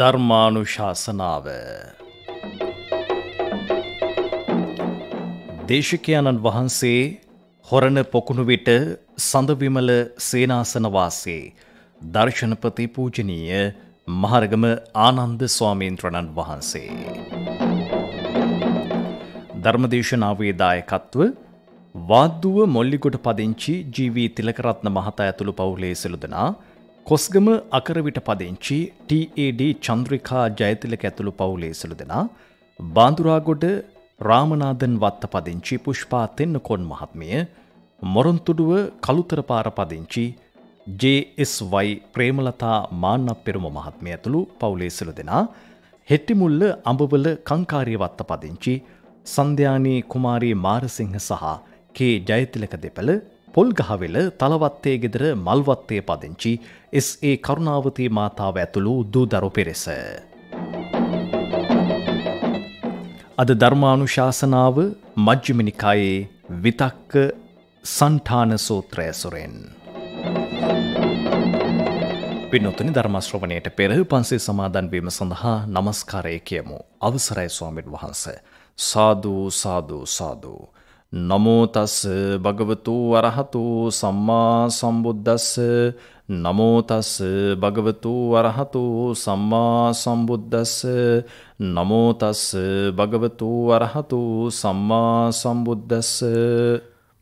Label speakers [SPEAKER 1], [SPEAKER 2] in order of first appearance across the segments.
[SPEAKER 1] ධර්මානුශාසනාව
[SPEAKER 2] දේශකයන්න් වහන්සේ හොරණ පොකුණු විට සඳවිමල සේනාසන වාසේ දර්ශනපති පූජනීය මහරගම ආනන්ද ස්වාමීන්ද්‍රණන් වහන්සේ ධර්මදේශනාවේ දායකත්ව වාද්දුව මොල්ලිගොඩ පදිංචි ජීවී තිලකරත්න මහතා ඇතුළු පවුලේ සිළු දෙනා කොස්ගම අකරවිට පදිංචි TAD චන්ද්‍රිකා ජයතිලක ඇතුළු පවුලේ සළු දෙනා බාඳුරාගොඩ රාමනාදන් වත්ත පදිංචි පුෂ්පා තෙන්න කොන් මහත්මිය මොරොන්තුඩුව කළුතරපාර පදිංචි JSY ප්‍රේමලතා මාන්න පෙරුම මහත්මිය ඇතුළු පවුලේ සළු දෙනා හෙට්ටිමුල්ල අඹවල කංකාරිය වත්ත පදිංචි සන්ධ්‍යානී කුමාරී මාරසිංහ සහ කේ ජයතිලක දෙපළ පොල්ගහවෙල තලවත්තේ ගෙදර මල්වත්තේ පදිංචි එස් ඒ කරුණාවතී මාතාව ඇතුළු දූදරු පෙරෙස. අද ධර්මානුශාසනාව මජ්ජිමිනිකායේ විතක්ක සන්ඨාන සූත්‍රය සුරෙන්. පින්නොතුනි ධර්මශ්‍රවණයට
[SPEAKER 1] පෙර පන්සේ සමාදන්වීම සඳහා නමස්කාරය කියමු අවසරයි ස්වාමිට වහන්ස. සාධූ සාධූ සාධූ. නමෝතස් භගවතු වරහතු සම්මා සම්බුද්ධස්ස නමෝතස් භගවතු වරහතු සම්මා සම්බුද්ධස්ස නමෝතස් භගවතු වරහතු සම්මා සම්බුද්ධස්ස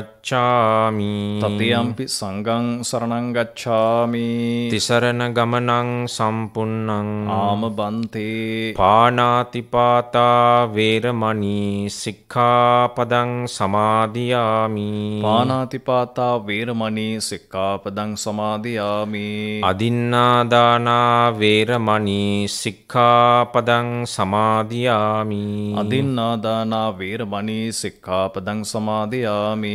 [SPEAKER 3] that ගච්ඡාමි තතියම්පි
[SPEAKER 1] සංඝං සරණං ගච්ඡාමි
[SPEAKER 3] තිසරණ ගමනං සම්පුන්නං ආම
[SPEAKER 1] බන්තේ
[SPEAKER 3] පාණාති පාතා වේරමණී සික්ඛාපදං සමාදියාමි පාණාති
[SPEAKER 1] පාතා වේරමණී සික්ඛාපදං සමාදියාමි
[SPEAKER 3] අදින්නා දානා වේරමණී සික්ඛාපදං සමාදියාමි අදින්නා
[SPEAKER 1] දානා වේරමණී සික්ඛාපදං සමාදියාමි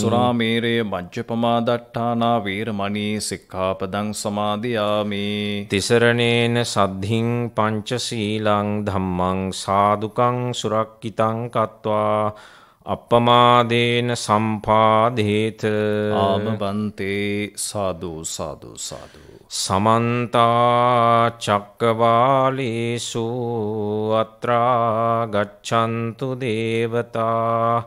[SPEAKER 1] සුරාමීරය මජ්්‍යපමාදට්ඨානා වීරමණී සික්ඛාපදං සමාධයාමී. තිසරණේන සද්ධින් පංචසීලං ධම්මං සාදුකං සුරක්කිතං
[SPEAKER 3] කත්වා අපමාදේන සම්පාදේත
[SPEAKER 1] ආමබන්තේ සාදූ සාදූ සාදූ. සමන්තා චක්කවාලේසු අත්‍රා ගච්ඡන්තු
[SPEAKER 3] දේවතා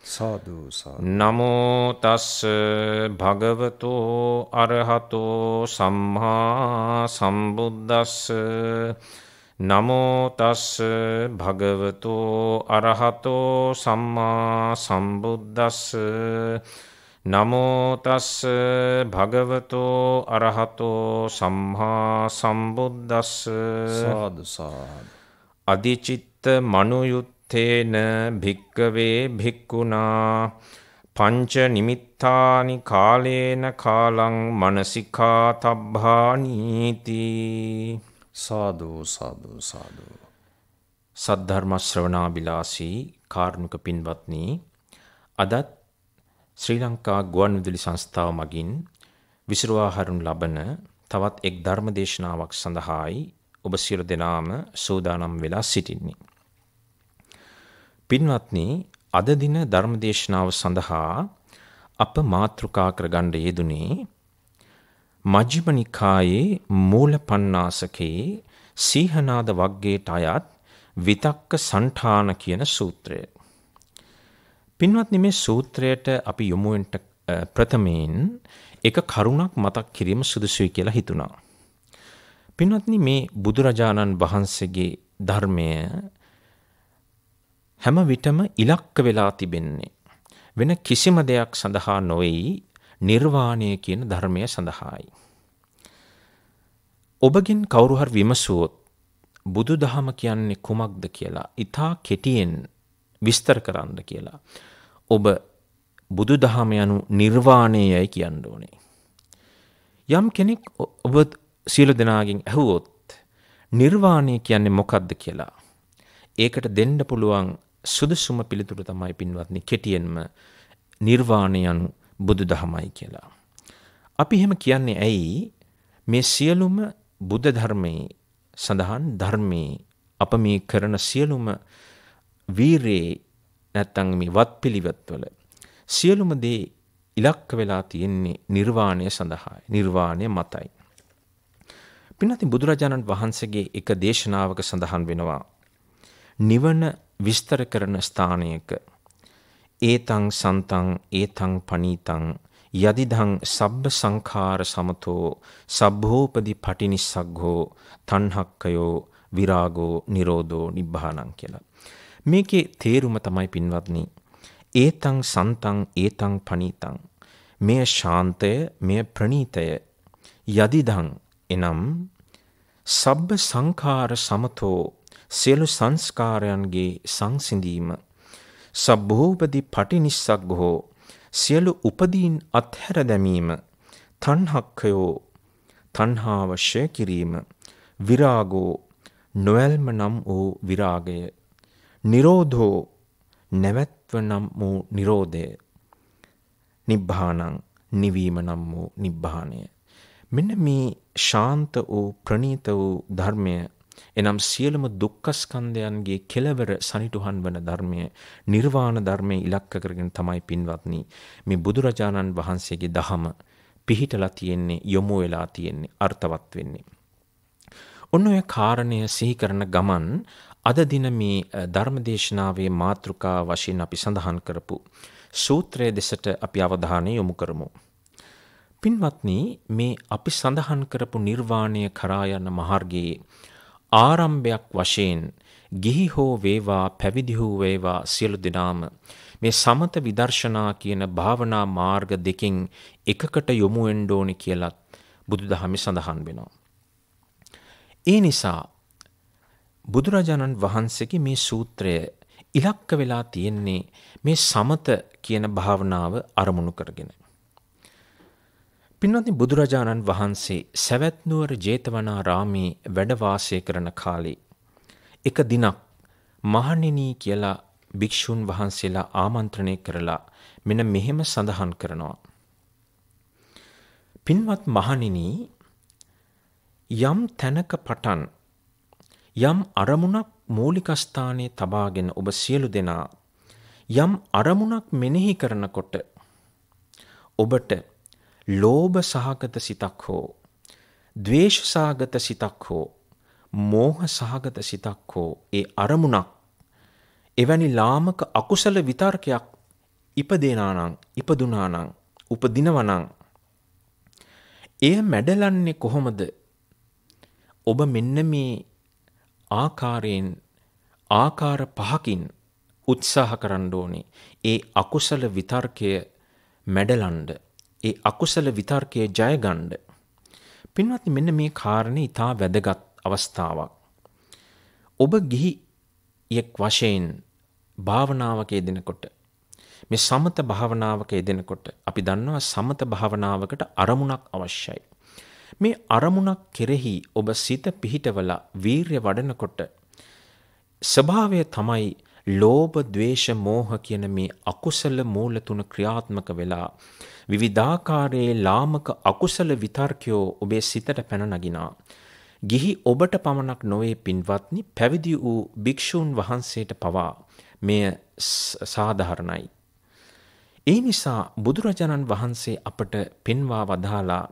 [SPEAKER 3] නමෝතස්ස භගවතෝ අරහතෝ සම්හා සම්බුද්ධස්ස නමෝතස්ස භගවතෝ අරහතෝ සම්මා සම්බුද්ධස්ස නමෝතස්ස භගවතෝ අරහතෝ සම්හා සම්බුද්ධස්ස අධිචිත්ත මනුයුත්ත තේන භික්කවේ භික්කුණා පංච නිමිත්තානි කාලේන කාලං මනසිකා තබ්බානීති
[SPEAKER 1] සාදු සාදු සාදු
[SPEAKER 3] සද්ධර්ම ශ්‍රවණාබිලාසී කාරුණික පින්වත්නි අදත් ශ්‍රී ලංකා ගුවන්විදුලි සංස්ථාව මගින් විසිරුවා හරිනු ලබන තවත් එක් ධර්ම දේශනාවක් සඳහායි ඔබ සියලු දෙනාම සූදානම් වෙලා සිටින්නේ පින්වත්නි අද දින ධර්මදේශනාව සඳහා අප මාතෘකා කරගන්න යෙදුනේ මජ්ක්‍ධිම නිකායේ මූල පණ්ණාසකේ සීහනාද වග්ගයට අයත් විතක්ක సంఠාන කියන සූත්‍රය. පින්වත්නි මේ සූත්‍රයට අපි යොමු ප්‍රථමයෙන් එක කරුණක් මතක් කිරීම සුදුසුයි කියලා හිතුණා. පින්වත්නි මේ බුදුරජාණන් වහන්සේගේ ධර්මය හැම විටම ඉලක්ක වෙලා තිබෙන්නේ. වෙන කිසිම දෙයක් සඳහා නොවේයි නිර්වාණය කියන ධර්මය සඳහායි. ඔබගෙන් කවුරුහර් විමසුවොත් බුදු දහම කියන්නේ කුමක්ද කියලා ඉතා කෙටියෙන් විස්තර කරන්න කියලා. ඔබ බුදු දහම යනු නිර්වාණයයි කියන්න ඕනේ. යම් කෙනෙක් ඔබ සියලු දෙනාගෙන් ඇහුවොත් නිර්වාණය කියන්නේ මොකක්ද කියලා. ඒකට දෙන්න පුළුවන් සුදුසුම පිළිතුර තමයි පින්වත්නි කෙටියෙන්ම නිර්වාණය යනු බුදු දහමයි කියලා. අපි එහෙම කියන්නේ ඇයි මේ සියලුම බුද්ධ ධර්මයේ සඳහන් ධර්මයේ අප මේ කරන සියලුම වීරයේ නැත්තං මේ වත් පිළිවත්වල සියලුම දේ ඉලක්ක වෙලා තියෙන්නේ නිර්වාණය සඳහායි නිර්වාණය මතයි. පින්නති බුදුරජාණන් වහන්සේගේ එක දේශනාවක සඳහන් වෙනවා. නිවන විස්තර කරන ස්ථානයක ඒතං සන්තං ඒතං පනීතං යදිදං සබ්බ සංඛාර සමතෝ සබ්බෝපදි පටිනිස්සග්ගෝ තණ්හක්කයෝ විරාගෝ නිරෝධෝ නිබ්බානං කියලා. මේකේ තේරුම තමයි පින්වත්නි ඒතං සන්තං ඒතං පනීතං මෙය ශාන්තය මෙය ප්‍රණීතය යදිදං එනම් සබ්බ සංඛාර සමතෝ සියලු සංස්කාරයන්ගේ සංසිඳීම සබ්බෝපදී පටිනිස්සග්ගෝ සියලු උපදීන් අත්හැර දැමීම තණ්හක්ඛයෝ තණ්හාව ෂය කිරීම විරාගෝ නොයල්ම නම් වූ විරාගය නිරෝධෝ නැවැත්ව නම් වූ නිරෝධය නිබ්බානං නිවීම නම් වූ නිබ්බාණය මෙන්න මේ ශාන්ත වූ ප්‍රණීත වූ ධර්මය එනම් සියලුම දුක්ඛ ස්කන්ධයන්ගේ කෙලවර සනිටුහන් වන ධර්මය නිර්වාණ ධර්මයේ ඉලක්ක කරගෙන තමයි පින්වත්නි මේ බුදුරජාණන් වහන්සේගේ දහම පිහිටලා තියෙන්නේ යොමු වෙලා තියෙන්නේ අර්ථවත් වෙන්නේ. ඔන්න ඔය කාරණය සිහි කරන ගමන් අද දින මේ ධර්මදේශනාවේ මාතෘකා වශයෙන් අපි සඳහන් කරපු සූත්‍රයේ දෙසට අපි අවධානය යොමු කරමු. පින්වත්නි මේ අපි සඳහන් කරපු නිර්වාණය කරා යන මාර්ගයේ ආරම්භයක් වශයෙන් ගිහි හෝ වේවා පැවිදි හෝ වේවා සියලු දෙනාම මේ සමත විදර්ශනා කියන භාවනා මාර්ග දෙකෙන් එකකට යොමු වෙන්න ඕනේ කියලත් බුදුදහමේ සඳහන් වෙනවා. ඒ නිසා බුදුරජාණන් වහන්සේගේ මේ සූත්‍රය ඉලක්ක වෙලා තියෙන්නේ මේ සමත කියන භාවනාව අරමුණු කරගෙන. පින්වත්නි බුදුරජාණන් වහන්සේ සවැත්නුවර ජේතවනාරාමේ වැඩ වාසය කරන කාලේ එක දිනක් මහණෙනි කියලා භික්ෂුන් වහන්සේලා ආමන්ත්‍රණය කරලා මෙන්න මෙහෙම සඳහන් කරනවා. පින්වත් මහණෙනි යම් තැනක පටන් යම් අරමුණක් මූලිකස්ථානයේ තබාගෙන ඔබ සියලු දෙනා යම් අරමුණක් මෙනෙහි කරනකොට ඔබට ලෝභ සහගත සිතක් හෝ ද්වේෂ සහගත සිතක් හෝ මෝහ සහගත සිතක් හෝ ඒ අරමුණක් එවැනි ලාමක අකුසල විතර්කයක් ඉපදේනානං ඉපදුනානං උපදිනවනං එය මැඩලන්නේ කොහොමද ඔබ මෙන්න මේ ආකාරයෙන් ආකාර පහකින් උත්සාහ කරන්න ඕනේ ඒ අකුසල විතර්කය මැඩලන්ඩ ඒ අකුසල විතර්කයේ ජයගණ්ඩ. පින්වත් මෙන්න මේ කාරණය ඉතා වැදගත් අවස්ථාවක්. ඔබ ගිහි යෙක් වශයෙන් භාවනාවක යෙදෙනකොට මේ සමත භාවනාවක යෙදෙනකොට අපි දන්නවා සමත භාවනාවකට අරමුණක් අවශ්‍යයි. මේ අරමුණක් කෙරෙහි ඔබ සිත පිහිටවලා වීරය වඩනකොට ස්වභාවය තමයි ලෝභ, ద్వේෂ, මෝහ කියන මේ අකුසල මූල තුන ක්‍රියාත්මක වෙලා විවිධාකාරයේ ලාමක අකුසල විතර්කයෝ ඔබේ සිතට පැන නගිනා. ගිහි ඔබට පමණක් නොවේ පින්වත්නි පැවිදි වූ භික්ෂූන් වහන්සේට පවා මෙය සාධාරණයි. ඒ නිසා බුදුරජාණන් වහන්සේ අපට පෙන්වා වදාලා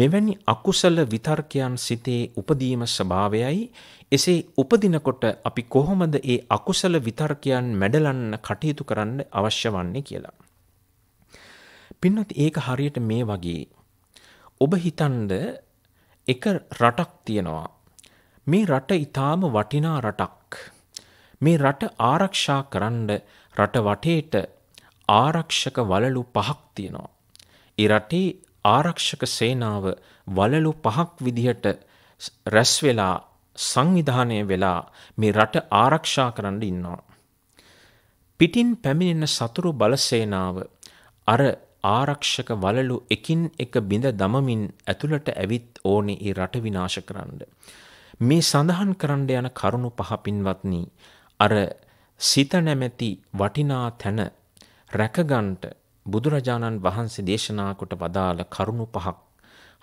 [SPEAKER 3] මෙවැනි අකුසල විතර්කයන් සිතේ උපදීම ස්වභාවයයි එසේ උපදිනකොට අපි කොහොමද ඒ අකුසල විතර්කයන් මැඩලන්න කටයුතු කරන්න අවශ්‍ය වන්නේ කියලා. පින්නත් ඒක හරියට මේ වගේ. ඔබ හිතන්ද එක රටක් තියෙනවා. මේ රට ඊටාම වටිනා රටක්. මේ රට ආරක්ෂා කරන්න රට වටේට ආරක්ෂක වලලු පහක් තියෙනවා. ඒ රටේ ආරක්ෂක සේනාව වලලු පහක් විදිහට රැස් වෙලා සංවිධානය වෙලා මේ රට ආරක්ෂා කරන්න ඉන්නවා. පිටින් පැමිණෙන සතුරු බලසේනාව අර ආරක්ෂක වලලු එකින් එක බිඳ දමමින් ඇතුළට ඇවිත් ඕනේ ඒ රට විනාශ කරන්න. මේ සඳහන් කරන්න යන කරුණු පහ පින්වත්නි අර සිත නැමැති වටිනා තැන රැකගන්ට බුදුරජාණන් වහන්සේ දේශනා කොට වදාළ කරුණු පහක්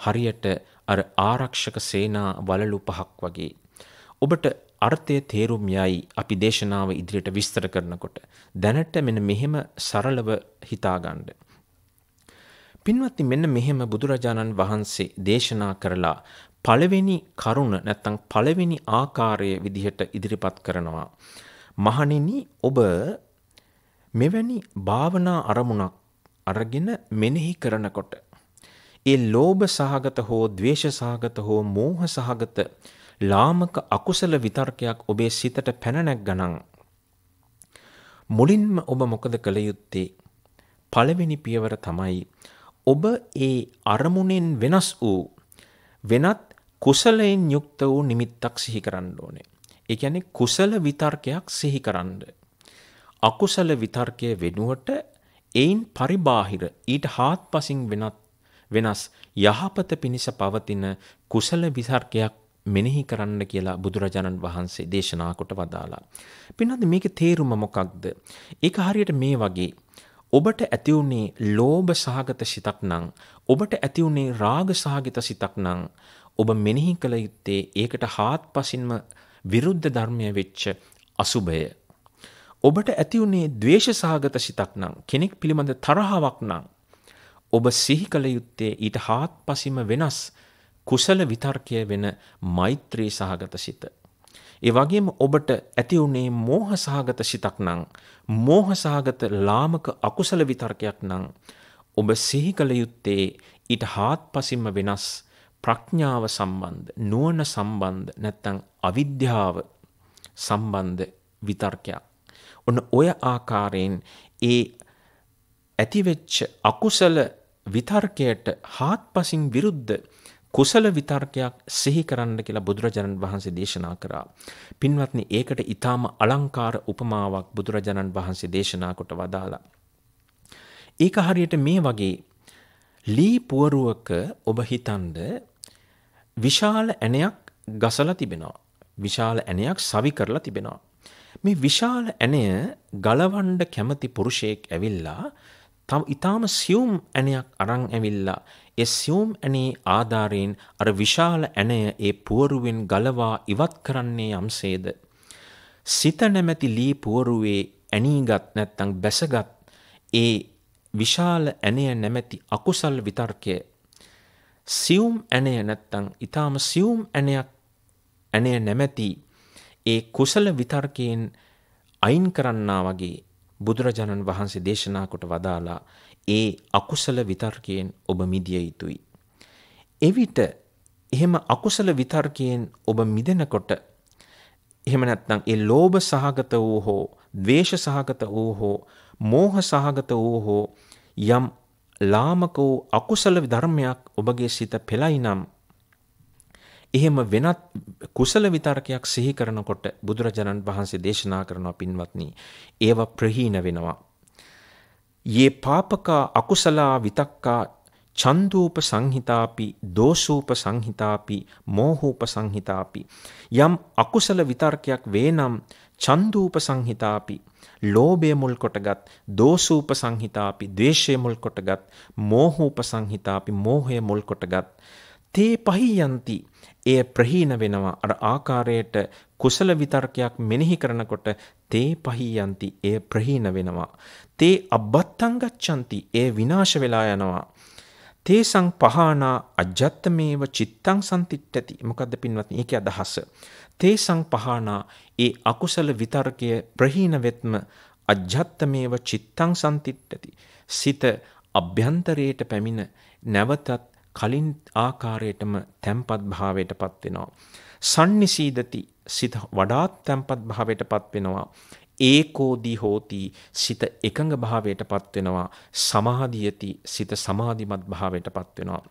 [SPEAKER 3] හරියට අර ආරක්ෂක සේනා වලලු පහක් වගේ. ඔබට අර්ථය තේරුම් යයි අපි දේශනාව ඉදිරියට විස්තර කරනකොට. දැනට මෙන්න මෙහෙම සරලව හිතාගන්න. පින්වත්නි මෙන්න මෙහෙම බුදුරජාණන් වහන්සේ දේශනා කරලා පළවෙනි කරුණ නැත්තම් පළවෙනි ආකාරයේ විදිහට ඉදිරිපත් කරනවා. මහණෙනි ඔබ මෙවැනි භාවනා අරමුණක් අරගෙන මෙනෙහි කරනකොට ඒ ලෝභ සහගත හෝ ද්වේෂ සහගත හෝ මෝහ සහගත ලාමක අකුසල විතර්කයක් ඔබේ සිතට පැන නැග්ගනම් මුලින්ම ඔබ මොකද කළ යුත්තේ පළවෙනි පියවර තමයි ඔබ ඒ අරමුණෙන් වෙනස් වූ වෙනත් කුසලයෙන් යුක්ත වූ නිමිත්තක් සිහි කරන්න ඕනේ. ඒ කියන්නේ කුසල විතර්කයක් සිහි කරන්න. අකුසල විතර්කයේ වෙනුවට එයින් පරිබාහිර ඊට හාත්පසින් වෙනත් වෙනස් යහපත පිණිස පවතින කුසල විසර්ගයක් මෙනෙහි කරන්න කියලා බුදුරජාණන් වහන්සේ දේශනා කොට වදාලා. පින්නත් මේකේ තේරුම මොකක්ද? ඒක හරියට මේ වගේ ඔබට ඇති වුනේ ලෝභ සහගත සිතක් නම් ඔබට ඇති වුනේ රාග සහගත සිතක් නම් ඔබ මෙනෙහි කළ යුත්තේ ඒකට හාත්පසින්ම විරුද්ධ ධර්මය වෙච්ච අසුභය ඔබට ඇති වුණේ ද්වේෂසහගත සිතක් නම් කෙනෙක් පිළිබඳ තරහාවක් නම් ඔබ සිහි කළ යුත්තේ ඊට හාත්පසින්ම වෙනස් කුසල විතර්කය වෙන මෛත්‍රී සහගත සිත. ඒ වගේම ඔබට ඇති වුණේ මෝහ සහගත සිතක් නම් මෝහ සහගත ලාමක අකුසල විතර්කයක් නම් ඔබ සිහි කළ යුත්තේ ඊට හාත්පසින්ම වෙනස් ප්‍රඥාව සම්බන්ධ නුවණ සම්බන්ධ නැත්නම් අවිද්‍යාව සම්බන්ධ විතර්කයක්. ඔන්න ඔය ආකාරයෙන් ඒ ඇතිවෙච්ච අකුසල විතර්කයට හාත්පසින් විරුද්ධ කුසල විතර්කයක් සිහි කරන්න කියලා බුදුරජාණන් වහන්සේ දේශනා කරා. පින්වත්නි ඒකට ඊටාම අලංකාර උපමාවක් බුදුරජාණන් වහන්සේ දේශනා කොට වදාලා. ඒක හරියට මේ වගේ ලී පුවරුවක ඔබ හිතනද විශාල ඇණයක් ගසලා තිබෙනවා. විශාල ඇණයක් සවි කරලා තිබෙනවා. මේ විශාල ඇණය ගලවන්න කැමති පුරුෂයෙක් ඇවිල්ලා තම ඊටාම සියුම් ඇණයක් අරන් ඇවිල්ලා ඒ සියුම් ඇණේ ආධාරයෙන් අර විශාල ඇණය ඒ පුවරුවෙන් ගලවා ඉවත් කරන්නේ යම්සේද සිත නැමැති ලී පුවරුවේ ඇණීගත් නැත්තම් බැසගත් ඒ විශාල ඇණය නැමැති අකුසල් විතර්කය සියුම් ඇණය නැත්තම් ඊටාම සියුම් ඇණයක් ඇණය නැමැති ඒ කුසල විතර්කයෙන් අයින් කරන්නා වගේ බුදුරජාණන් වහන්සේ දේශනා කොට වදාලා ඒ අකුසල විතර්කයෙන් ඔබ මිදිය යුතුයි. එවිට එහෙම අකුසල විතර්කයෙන් ඔබ මිදෙනකොට එහෙම නැත්නම් ඒ ලෝභ සහගත වූ හෝ ද්වේෂ සහගත වූ හෝ මෝහ සහගත වූ හෝ යම් ලාමක වූ අකුසල ධර්මයක් ඔබගේ සිත පෙළයි නම් එහෙම වෙනත් කුසල විතර්කයක් සිහි කරනකොට බුදුරජාණන් වහන්සේ දේශනා කරනවා පින්වත්නි ඒව ප්‍රහීන වෙනවා යේ පාපකා අකුසලා විතක්කා චන්දූප සංහිතාපි දෝසූප සංහිතාපි මෝහූප සංහිතාපි යම් අකුසල විතර්කයක් වේනම් චන්දූප සංහිතාපි ලෝභය මුල් කොටගත් දෝසූප සංහිතාපි ද්වේෂය මුල් කොටගත් මෝහූප සංහිතාපි මෝහය මුල් කොටගත් තේ පහියන්ති එය ප්‍රහීන වෙනවා අර ආකාරයට කුසල විතර්කයක් මෙනෙහි කරනකොට තේ පහියන්ති එය ප්‍රහීන වෙනවා තේ අබ්බත්තං ගච්ඡanti එය විනාශ වෙලා යනවා තේසං පහානා අජත්තමේව චිත්තං සම්තිට්ඨති මොකද්ද පින්වත්නි ඒකේ අදහස තේසං පහානා ඒ අකුසල විතර්කය ප්‍රහීන වෙත්ම අජත්තමේව චිත්තං සම්තිට්ඨති සිත අභ්‍යන්තරයට පැමිණ නැවතත් කලින් ආකාරයටම තැම්පත් භාවයටපත් වෙනවා. sannisiidati සිත වඩාත් තැම්පත් භාවයටපත් වෙනවා. ඒකෝදි හෝති සිත එකඟ භාවයටපත් වෙනවා. සමාධියති සිත සමාධිමත් භාවයටපත් වෙනවා.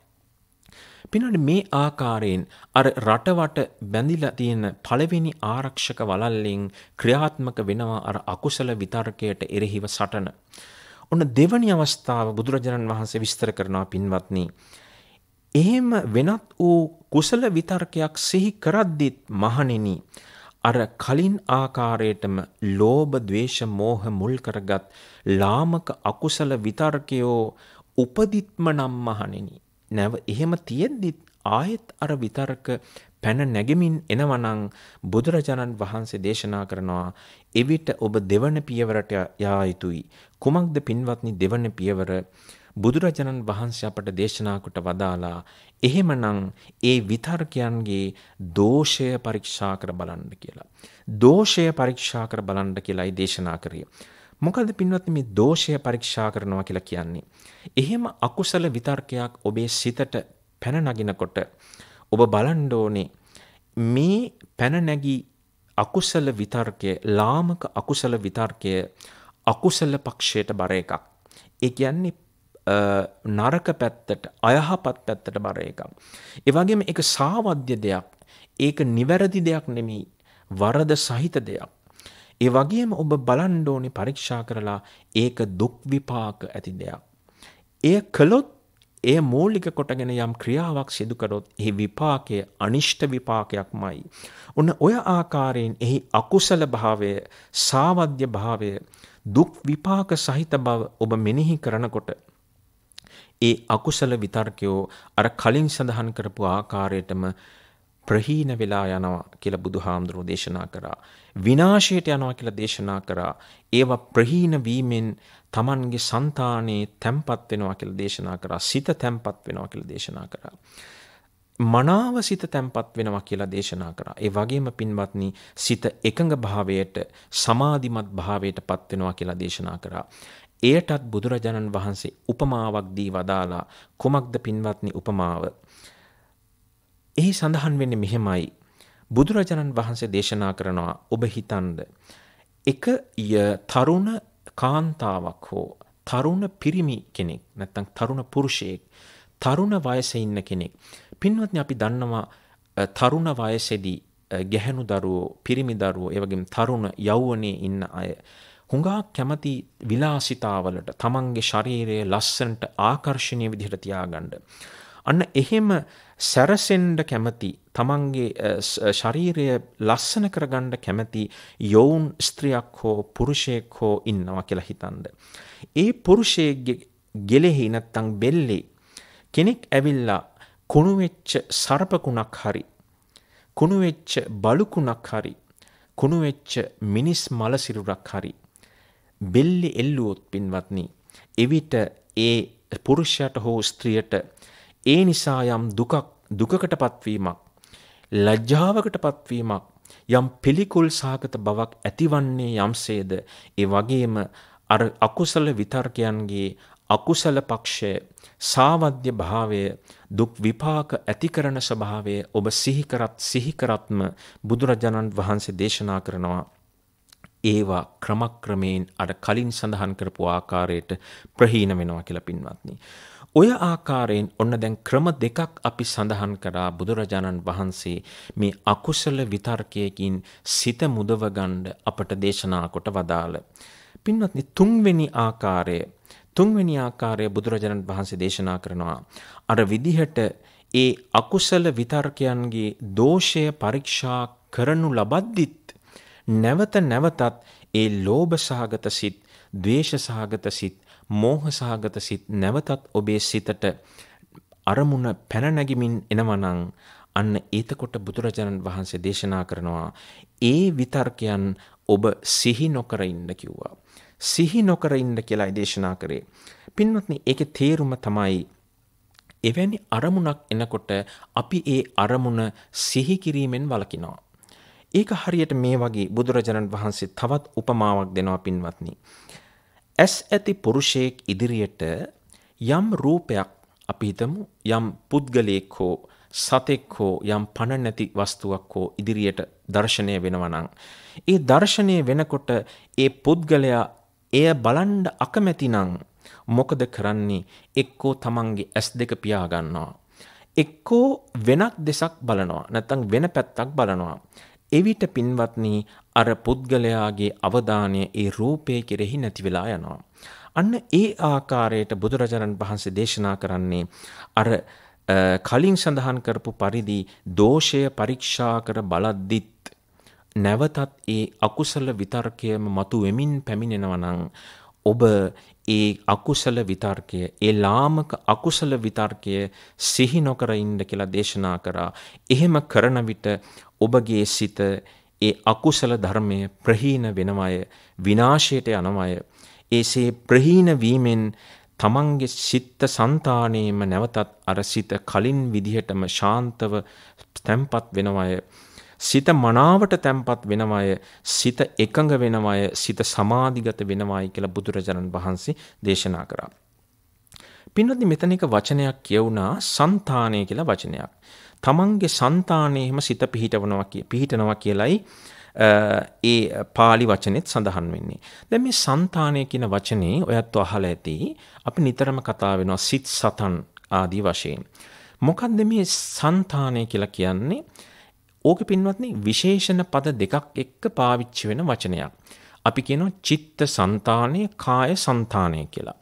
[SPEAKER 3] පිනට මේ ආකාරයෙන් අර රටවට බැඳිලා තියෙන පළවෙනි ආරක්ෂක වලල්ලෙන් ක්‍රියාත්මක වෙනවා අර අකුසල විතර්කයට එරෙහිව සටන. ඔන්න දෙවනි අවස්ථාව බුදුරජාණන් වහන්සේ විස්තර කරනවා පින්වත්නි. එහෙම වෙනත් වූ කුසල විතර්කයක් සිහි කරද්දිත් මහණෙනි අර කලින් ආකාරයටම ලෝභ ద్వේෂ මෝහ මුල් කරගත් ලාමක අකුසල විතර්කයෝ උපදිත්ම නම් මහණෙනි නැව එහෙම තියෙද්දිත් ආයෙත් අර විතර්ක පැන නැගෙමින් එනවනම් බුදුරජාණන් වහන්සේ දේශනා කරනවා එවිට ඔබ දෙවන පියවරට යා යුතුයි කුමක්ද පින්වත්නි දෙවන පියවර බුදුරජාණන් වහන්සේ අපට දේශනා කොට වදාලා එහෙමනම් ඒ විතර්කයන්ගේ දෝෂය පරීක්ෂා කර බලන්න කියලා. දෝෂය පරීක්ෂා කර බලන්න කියලායි දේශනා කරේ. මොකද පින්වත්නි මේ දෝෂය පරීක්ෂා කරනවා කියලා කියන්නේ? එහෙම අකුසල විතර්කයක් ඔබේ සිතට පැන නගිනකොට ඔබ බලන්න ඕනේ මේ පැන නැගී අකුසල විතර්කය ලාමක අකුසල විතර්කය අකුසල පක්ෂයට බර එකක්. ඒ කියන්නේ නරක පැත්තට අයහපත් පැත්තට බර එකක්. එවගේම එක සාවද්‍ය දෙයක් ඒක නිවැරදි දෙයක් නෙමී වරද සහිත දෙයක්. ඒ වගේම ඔබ බලන්ඩෝනි පරීක්ෂා කරලා ඒක දුක්විපාක ඇති දෙයක්. එය කළොත් එය මූලික කොටගෙන යම් ක්‍රියාවක් සිදුකරොත් එහි විපාකය අනිෂ්ට විපාකයක් මයි. ඔන්න ඔය ආකාරයෙන් එහි අකුසල භාවය සාවද්‍ය භාවය දුක් විපාක සහිත බව ඔබ මෙනෙහි කරනකොට ඒ අකුසල විතර්කයෝ අර කලින් සඳහන් කරපු ආකාරයටම ප්‍රහීන වෙලා යනවා කියලා බුදුහාමුදුරෝ දේශනා කරා. විනාශයට යනවා කියලා දේශනා කරා. ඒවා ප්‍රහීන වීමෙන් Tamange సంతානේ තැම්පත් වෙනවා කියලා දේශනා කරා. සිත තැම්පත් වෙනවා කියලා දේශනා කරා. මනාව සිත තැම්පත් වෙනවා කියලා දේශනා කරා. ඒ වගේම පින්වත්නි සිත එකඟ භාවයට සමාධිමත් භාවයට පත් වෙනවා කියලා දේශනා කරා. එයටත් බුදුරජාණන් වහන්සේ උපමාවක් දී වදාලා කුමක්ද පින්වත්නි උපමාව. එහි සඳහන් වෙන්නේ මෙහෙමයි. බුදුරජාණන් වහන්සේ දේශනා කරනවා ඔබ හිතන්ද එක තරුණ කාන්තාවක් හෝ තරුණ පිරිමි කෙනෙක් නැත්නම් තරුණ පුරුෂයෙක් තරුණ වයසේ ඉන්න කෙනෙක් පින්වත්නි අපි දන්නවා තරුණ වයසේදී ගැහැණු දරුවෝ පිරිමි දරුවෝ ඒ වගේම තරුණ යෞවනයේ ඉන්න අය හුඟා කැමති විලාසිතාවලට තමන්ගේ ශරීරය ලස්සනට ආකර්ශණය විදිහට තියාගන්න. අන්න එහෙම සැරසෙන්ඩ කැමති තමන්ගේ ශරීරය ලස්සන කරගණ්ඩ කැමති යොවුන් ස්ත්‍රියක් හෝ පුරුෂයෙක් හෝ ඉන්නවා කියලා හිතන්ද. ඒ පුරුෂයගේ ගෙලෙහි නැත්තං බෙල්ලේ කෙනෙක් ඇවිල්ලා කුණුවෙච්ච සර්පකුණක් හරි කුණුවෙච්ච බලුකුණක් හරි කුණුවෙච්ච මිනිස් මලසිරුරක් හරි බෙල්ලි එල්ලුවොත් පින්වත්නි එවිට ඒ පුරුෂයාට හෝ ස්ත්‍රියට ඒ නිසා යම් දුකක් දුකකට පත්වීමක් ලැජ්ජාවකට පත්වීමක් යම් පිළිකුල් සාගත බවක් ඇතිවන්නේ යම්සේද ඒ වගේම අර අකුසල විතර්කයන්ගේ අකුසල පක්ෂය සාවද්‍ය භාවය දුක් විපාක ඇතිකරන ස්වභාවය ඔබ සිහිකරත් සිහිකරත්ම බුදුරජාණන් වහන්සේ දේශනා කරනවා ඒවා ක්‍රමක්‍රමයෙන් අර කලින් සඳහන් කරපු ආකාරයට ප්‍රහීන වෙනවා කියලා පින්වත්නි. ඔය ආකාරයෙන් ඔන්න දැන් ක්‍රම දෙකක් අපි සඳහන් කරා බුදුරජාණන් වහන්සේ මේ අකුසල විතර්කයකින් සිත මුදවගන්න අපට දේශනා කොට වදාළ. පින්වත්නි තුන්වෙනි ආකාරය තුන්වෙනි ආකාරය බුදුරජාණන් වහන්සේ දේශනා කරනවා. අර විදිහට ඒ අකුසල විතර්කයන්ගේ දෝෂය පරීක්ෂා කරනු ලබද්දිත් නැවත නැවතත් ඒ ලෝභ සහගත සිත්, ද්වේෂ සහගත සිත්, මෝහ සහගත සිත් නැවතත් ඔබේ සිතට අරමුණ පැන නැගිමින් එනවනම් අන්න ඒතකොට බුදුරජාණන් වහන්සේ දේශනා කරනවා ඒ විතර්කයන් ඔබ සිහි නොකර ඉන්න කිව්වා. සිහි නොකර ඉන්න කියලායි දේශනා කරේ. පින්වත්නි ඒකේ තේරුම තමයි එවැනි අරමුණක් එනකොට අපි ඒ අරමුණ සිහි කිරීමෙන් වළකිනවා. ඒක හරියට මේ වගේ බුදුරජාණන් වහන්සේ තවත් උපමාවක් දෙනවා පින්වත්නි. ඇස් ඇති පුරුෂයෙක් ඉදිරියට යම් රූපයක් අපි හිතමු යම් පුද්ගලයෙක් හෝ සතෙක් හෝ යම් පණ නැති වස්තුවක් හෝ ඉදිරියට දර්ශනය වෙනවා නම් ඒ දර්ශනය වෙනකොට ඒ පුද්ගලයා එය බලන්න අකමැති නම් මොකද කරන්නේ එක්කෝ තමන්ගේ ඇස් දෙක පියා ගන්නවා එක්කෝ වෙනත් දෙසක් බලනවා නැත්නම් වෙන පැත්තක් බලනවා එවිට පින්වත්නි අර පුද්ගලයාගේ අවධානය ඒ රූපය කෙරෙහි නැති වෙලා යනවා. අන්න ඒ ආකාරයට බුදුරජාණන් වහන්සේ දේශනා කරන්නේ අර කලින් සඳහන් කරපු පරිදි දෝෂය පරීක්ෂා කර බලද්දිත් නැවතත් ඒ අකුසල විතර්කයම මතු වෙමින් පැමිණෙනවා නම් ඔබ ඒ අකුසල විතර්කය ඒ ලාමක අකුසල විතර්කය සිහි නොකර ඉන්න කියලා දේශනා කරා. එහෙම කරන විට ඔබගේ සිත ඒ අකුසල ධර්මය ප්‍රහීන වෙනවය විනාශයට යනවය. ඒසේ ප්‍රහීන වීමෙන් තමන්ගේ සිත්ත సంతාණයම නැවතත් අර සිත කලින් විදිහටම ශාන්තව තැම්පත් වෙනවය. සිත මනාවට තැම්පත් වෙනවය, සිත එකඟ වෙනවය, සිත සමාධිගත වෙනවයි කියලා බුදුරජාණන් වහන්සේ දේශනා කරා. පින්වත්නි මෙතන එක වචනයක් කියවුණා సంతානය කියලා වචනයක්. තමන්ගේ సంతානෙහිම සිත පිහිටවනවා කිය පිහිටනවා කියලයි ඒ පාලි වචනෙත් සඳහන් වෙන්නේ. දැන් මේ సంతානය කියන වචනේ ඔයත් අහලා ඇති. අපි නිතරම කතා වෙනවා සිත් සතන් ආදී වශයෙන්. මොකද්ද මේ సంతානය කියලා කියන්නේ? ඕකෙ පින්වත්නි විශේෂණ පද දෙකක් එක්ක පාවිච්චි වෙන වචනයක්. අපි කියනවා චිත්ත સંතානය කාය સંතානය කියලා.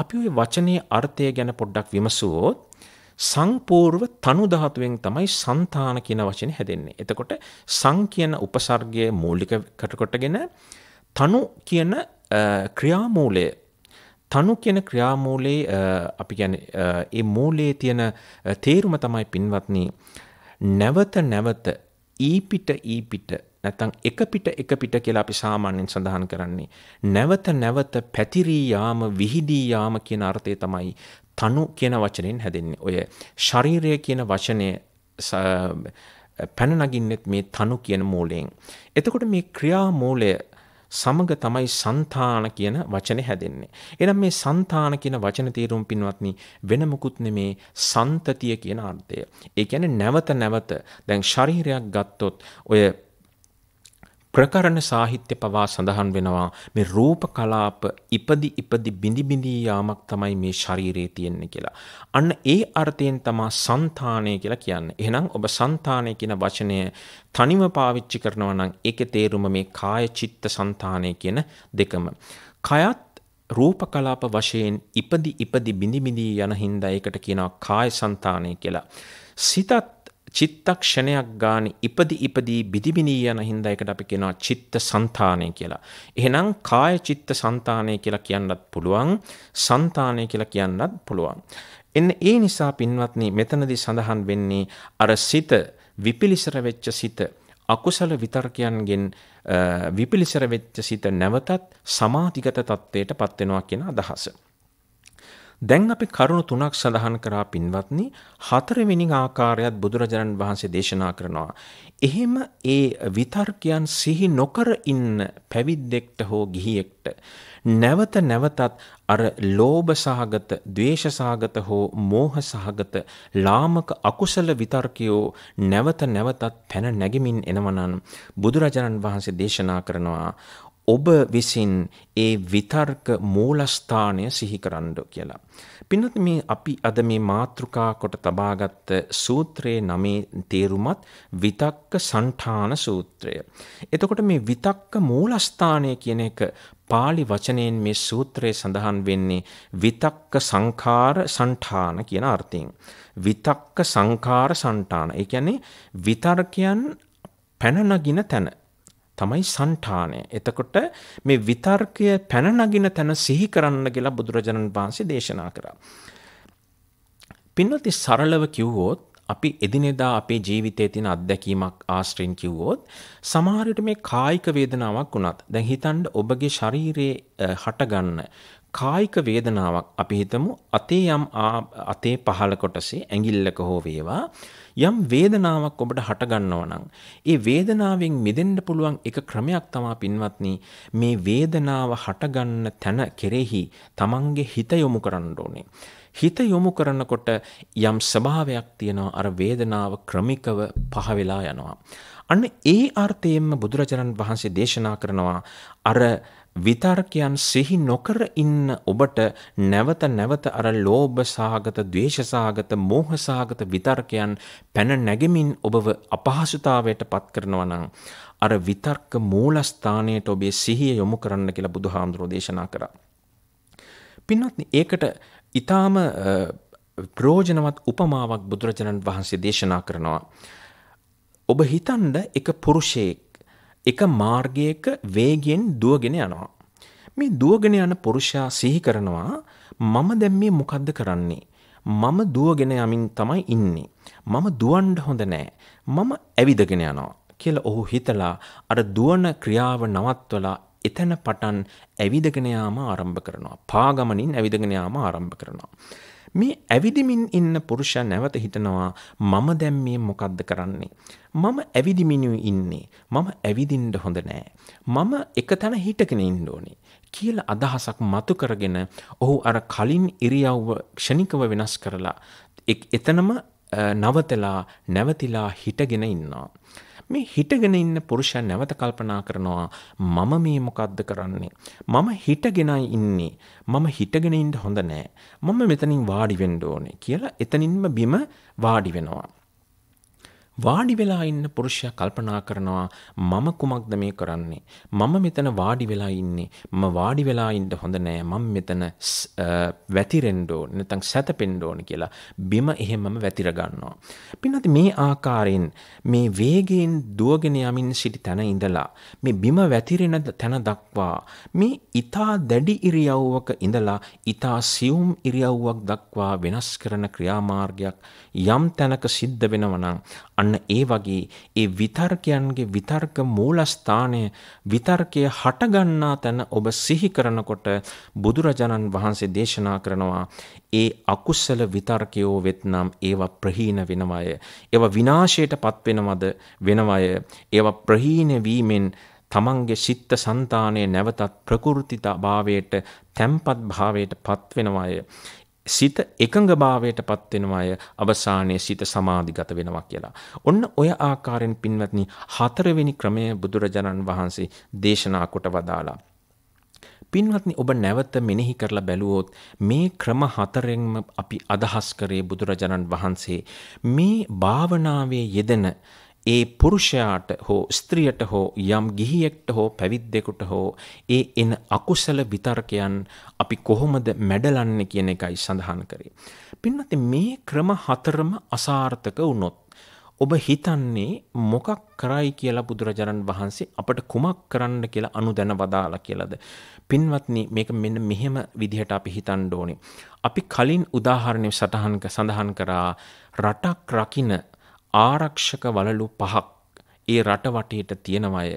[SPEAKER 3] අපි ওই වචනේ අර්ථය ගැන පොඩ්ඩක් විමසුවොත් සංපූර්ව තනු ධාතුවෙන් තමයි సంతාන කියන වචනේ හැදෙන්නේ. එතකොට සං කියන උපසර්ගය මූලිකට කොටගෙන තනු කියන ක්‍රියාමූලය තනු කියන ක්‍රියාමූලයේ අපි කියන්නේ ඒ මූලයේ තියෙන තේරුම තමයි පින්වත්නි නැවත නැවත ඊපිට ඊපිට නැතන් එක පිට එක පිට කියලා අපි සාමාන්‍යයෙන් සඳහන් කරන්නේ. නැවත නැවත පැතිරී යාම විහිදී යාම කියන අර්ථය තමයි තනු කියන වචනෙන් හැදෙන්නේ. ඔය ශරීරය කියන වචනය පැන නගින්නෙත් මේ තනු කියන මූලයෙන්. එතකොට මේ ක්‍රියා මූලය සමග තමයි సంతාන කියන වචනේ හැදෙන්නේ. එහෙනම් මේ సంతාන කියන වචන තේරුම් පින්වත්නි වෙන මුකුත් නෙමේ සන්තතිය කියන අර්ථය. ඒ කියන්නේ නැවත නැවත දැන් ශරීරයක් ගත්තොත් ඔය ප්‍රකරණ සාහිත්‍ය පවා සඳහන් වෙනවා මේ රූප කලාප ඉපදි ඉපදි බිඳි බිඳී යාමක් තමයි මේ ශරීරයේ තියෙන්නේ කියලා. අන්න ඒ අර්ථයෙන් තමා సంతානය කියලා කියන්නේ. එහෙනම් ඔබ సంతානය කියන වචනය තනිව පාවිච්චි කරනවා නම් ඒකේ තේරුම මේ කාය චිත්ත సంతානය කියන දෙකම. කයත් රූප කලාප වශයෙන් ඉපදි ඉපදි බිඳි බිඳී යන හින්දා ඒකට කියනවා කාය సంతානය කියලා. සිතත් චිත්තක්ෂණයක් ගානේ ඉපදි ඉපදී බිදිබිනී යන හින්දා එකට අපි කියනවා චිත්ත સંතානය කියලා. එහෙනම් කාය චිත්ත સંතානය කියලා කියන්නත් පුළුවන්, સંතානය කියලා කියන්නත් පුළුවන්. එන්න ඒ නිසා පින්වත්නි මෙතනදී සඳහන් වෙන්නේ අර සිත විපිලිසර වෙච්ච සිත අකුසල විතර්කයන්ගෙන් විපිලිසර වෙච්ච සිත නැවතත් සමාධිගත තත්වයට පත් වෙනවා කියන අදහස. දැන් අපි කරුණු තුනක් සඳහන් කරා පින්වත්නි හතරවෙනි ආකාරයත් බුදුරජාණන් වහන්සේ දේශනා කරනවා. එහෙම ඒ විතර්කයන් සිහි නොකර ඉන්න පැවිද්දෙක්ට හෝ ගිහියෙක්ට නැවත නැවතත් අර ලෝභ සහගත, ද්වේෂ සහගත හෝ මෝහ සහගත ලාමක අකුසල විතර්කයෝ නැවත නැවතත් පැන නැගෙමින් එනවනම් බුදුරජාණන් වහන්සේ දේශනා කරනවා ඔබ විසින් ඒ විතර්ක මූලස්ථානය සිහි කරන්න කියලා. පින්නත් මේ අපි අද මේ මාතෘකා කොට තබාගත් සූත්‍රයේ නමේ තේරුමත් විතක්ක සංඨාන සූත්‍රය. එතකොට මේ විතක්ක මූලස්ථානය කියන එක පාලි වචනයෙන් මේ සූත්‍රයේ සඳහන් වෙන්නේ විතක්ක සංඛාර සංඨාන කියන අර්ථයෙන්. විතක්ක සංඛාර සංඨාන. ඒ කියන්නේ විතර්කයන් පැන නගින තැන තමයි సంతාණය. එතකොට මේ විතර්කය පැන නගින තැන සිහි කරන්න කියලා බුදුරජාණන් වහන්සේ දේශනා කරා. පින්වත්නි සරලව කිව්වොත් අපි එදිනෙදා අපේ ජීවිතයේ තියෙන අත්දැකීමක් ආශ්‍රයෙන් කිව්වොත් සමහර විට මේ කායික වේදනාවක් වුණත් දැන් හිතන්න ඔබගේ ශරීරයේ හටගන්න කායික වේදනාවක් අපි හිතමු අතේ යම් අතේ පහළ කොටසේ ඇඟිල්ලක හෝ වේවා යම් වේදනාවක් ඔබට හට ගන්නවා ඒ වේදනාවෙන් මිදෙන්න පුළුවන් එක ක්‍රමයක් තමයි පින්වත්නි මේ වේදනාව හට තැන කෙරෙහි Tamange හිත යොමු කරන්න ඕනේ. හිත යොමු කරනකොට යම් ස්වභාවයක් තියෙනවා අර වේදනාව ක්‍රමිකව පහ වෙලා යනවා. අන්න ඒ අර්ථයෙන්ම බුදුරජාණන් වහන්සේ දේශනා කරනවා අර විතර්කයන් සිහි නොකර ඉන්න ඔබට නැවත නැවත අර ලෝභ සාගත, ද්වේෂ සාගත, මෝහ සාගත විතර්කයන් පැන නැගෙමින් ඔබව අපහසුතාවයට පත් කරනවා නම් අර විතර්ක මූලස්ථානයට ඔබේ සිහිය යොමු කරන්න කියලා බුදුහාමුදුරෝ දේශනා කරා. පින්වත්නි, ඒකට ඊටාම ප්‍රයෝජනවත් උපමාවක් බුදුරජාණන් වහන්සේ දේශනා කරනවා. ඔබ හිතන්න එක පුරුෂයෙක් එක මාර්ගයක වේගෙන් දුවගෙන යනවා. මේ දුවගෙන යන පුරුෂයා සිහි කරනවා මම දැන් මේ මොකද්ද කරන්නේ? මම දුවගෙන යමින් තමයි ඉන්නේ. මම දුවන්න හොඳ නෑ. මම ඇවිදගෙන යනවා කියලා ඔහු හිතලා අර දුවන ක්‍රියාව නවත්වලා එතන පටන් ඇවිදගෙන යාම ආරම්භ කරනවා. පාගමනින් ඇවිදගෙන යාම ආරම්භ කරනවා. මේ ඇවිදිමින් ඉන්න පුරුෂයා නැවත හිතනවා මම දැන් මේ මොකද්ද කරන්නේ? මම ඇවිදිමිනු ඉන්නේ. මම ඇවිදින්න හොඳ නෑ. මම එක තැන හිටගෙන ඉන්න ඕනේ කියලා අදහසක් මතු කරගෙන ඔහු අර කලින් ඉරියව්ව ක්ෂණිකව වෙනස් කරලා එතනම නවතලා නැවතිලා හිටගෙන ඉන්නවා. මේ හිටගෙන ඉන්න පුරුෂයා නැවත කල්පනා කරනවා මම මේ මොකද්ද කරන්නේ මම හිටගෙනයි ඉන්නේ මම හිටගෙන ඉන්න හොඳ නෑ මම මෙතනින් වාඩි වෙන්න ඕනේ කියලා එතනින්ම බිම වාඩි වෙනවා වාඩි වෙලා ඉන්න පුරුෂයා කල්පනා කරනවා මම කුමක්ද මේ කරන්නේ මම මෙතන වාඩි වෙලා ඉන්නේ මම වාඩි වෙලා ඉන්න හොඳ නෑ මම මෙතන වැතිරෙන්න ඕන නැත්නම් සැතපෙන්න ඕන කියලා බිම එහෙමම වැතිර ගන්නවා පින්නත් මේ ආකාරයෙන් මේ වේගයෙන් දුවගෙන යමින් සිටි තැන ඉඳලා මේ බිම වැතිරෙන තැන දක්වා මේ ඊතා දැඩි ඉරියව්වක ඉඳලා ඊතා සියුම් ඉරියව්වක් දක්වා වෙනස් කරන ක්‍රියාමාර්ගයක් යම් තැනක සිද්ධ වෙනවා නම් අන්න ඒ වගේ ඒ විතර්කයන්ගේ විතර්ක මූලස්ථානය විතර්කය හටගන්නා තැන ඔබ සිහි කරනකොට බුදුරජාණන් වහන්සේ දේශනා කරනවා ඒ අකුසල විතර්කයෝ වෙත්නම් ඒවා ප්‍රහීන වෙනවය. ඒවා විනාශයට පත්වෙනවද වෙනවය. ඒවා ප්‍රහීන වීමෙන් තමන්ගේ සිත්ත సంతානයේ නැවතත් ප්‍රකෘතිතාභාවයට තැම්පත් භාවයට පත්වෙනවය. සිත එකඟභාවයට පත් වෙනවාය අවසානයේ සිත සමාධිගත වෙනවා කියලා. ඔන්න ඔය ආකාරයෙන් පින්වත්නි හතරවෙනි ක්‍රමය බුදුරජාණන් වහන්සේ දේශනා කොට වදාලා. පින්වත්නි ඔබ නැවත මෙනෙහි කරලා බැලුවොත් මේ ක්‍රම හතරෙන්ම අපි අදහස් කරේ බුදුරජාණන් වහන්සේ මේ භාවනාවේ යෙදෙන ඒ පුරුෂයාට හෝ ස්ත්‍රියට හෝ යම් ගිහියෙක්ට හෝ පැවිද්දෙකුට හෝ ඒ එන අකුසල විතර්කයන් අපි කොහොමද මැඩලන්නේ කියන එකයි සඳහන් කරේ. පින්නත් මේ ක්‍රම හතරම අසාර්ථක වුණොත් ඔබ හිතන්නේ මොකක් කරයි කියලා බුදුරජාණන් වහන්සේ අපට කුමක් කරන්න කියලා අනුදැන වදාලා කියලාද. පින්වත්නි මේක මෙන්න මෙහෙම විදිහට අපි හිතන්න ඕනේ. අපි කලින් උදාහරණයක් සටහන් සඳහන් කරා රටක් රකින ආරක්ෂක වලලු පහක් ඒ රට වටේට තියෙනවය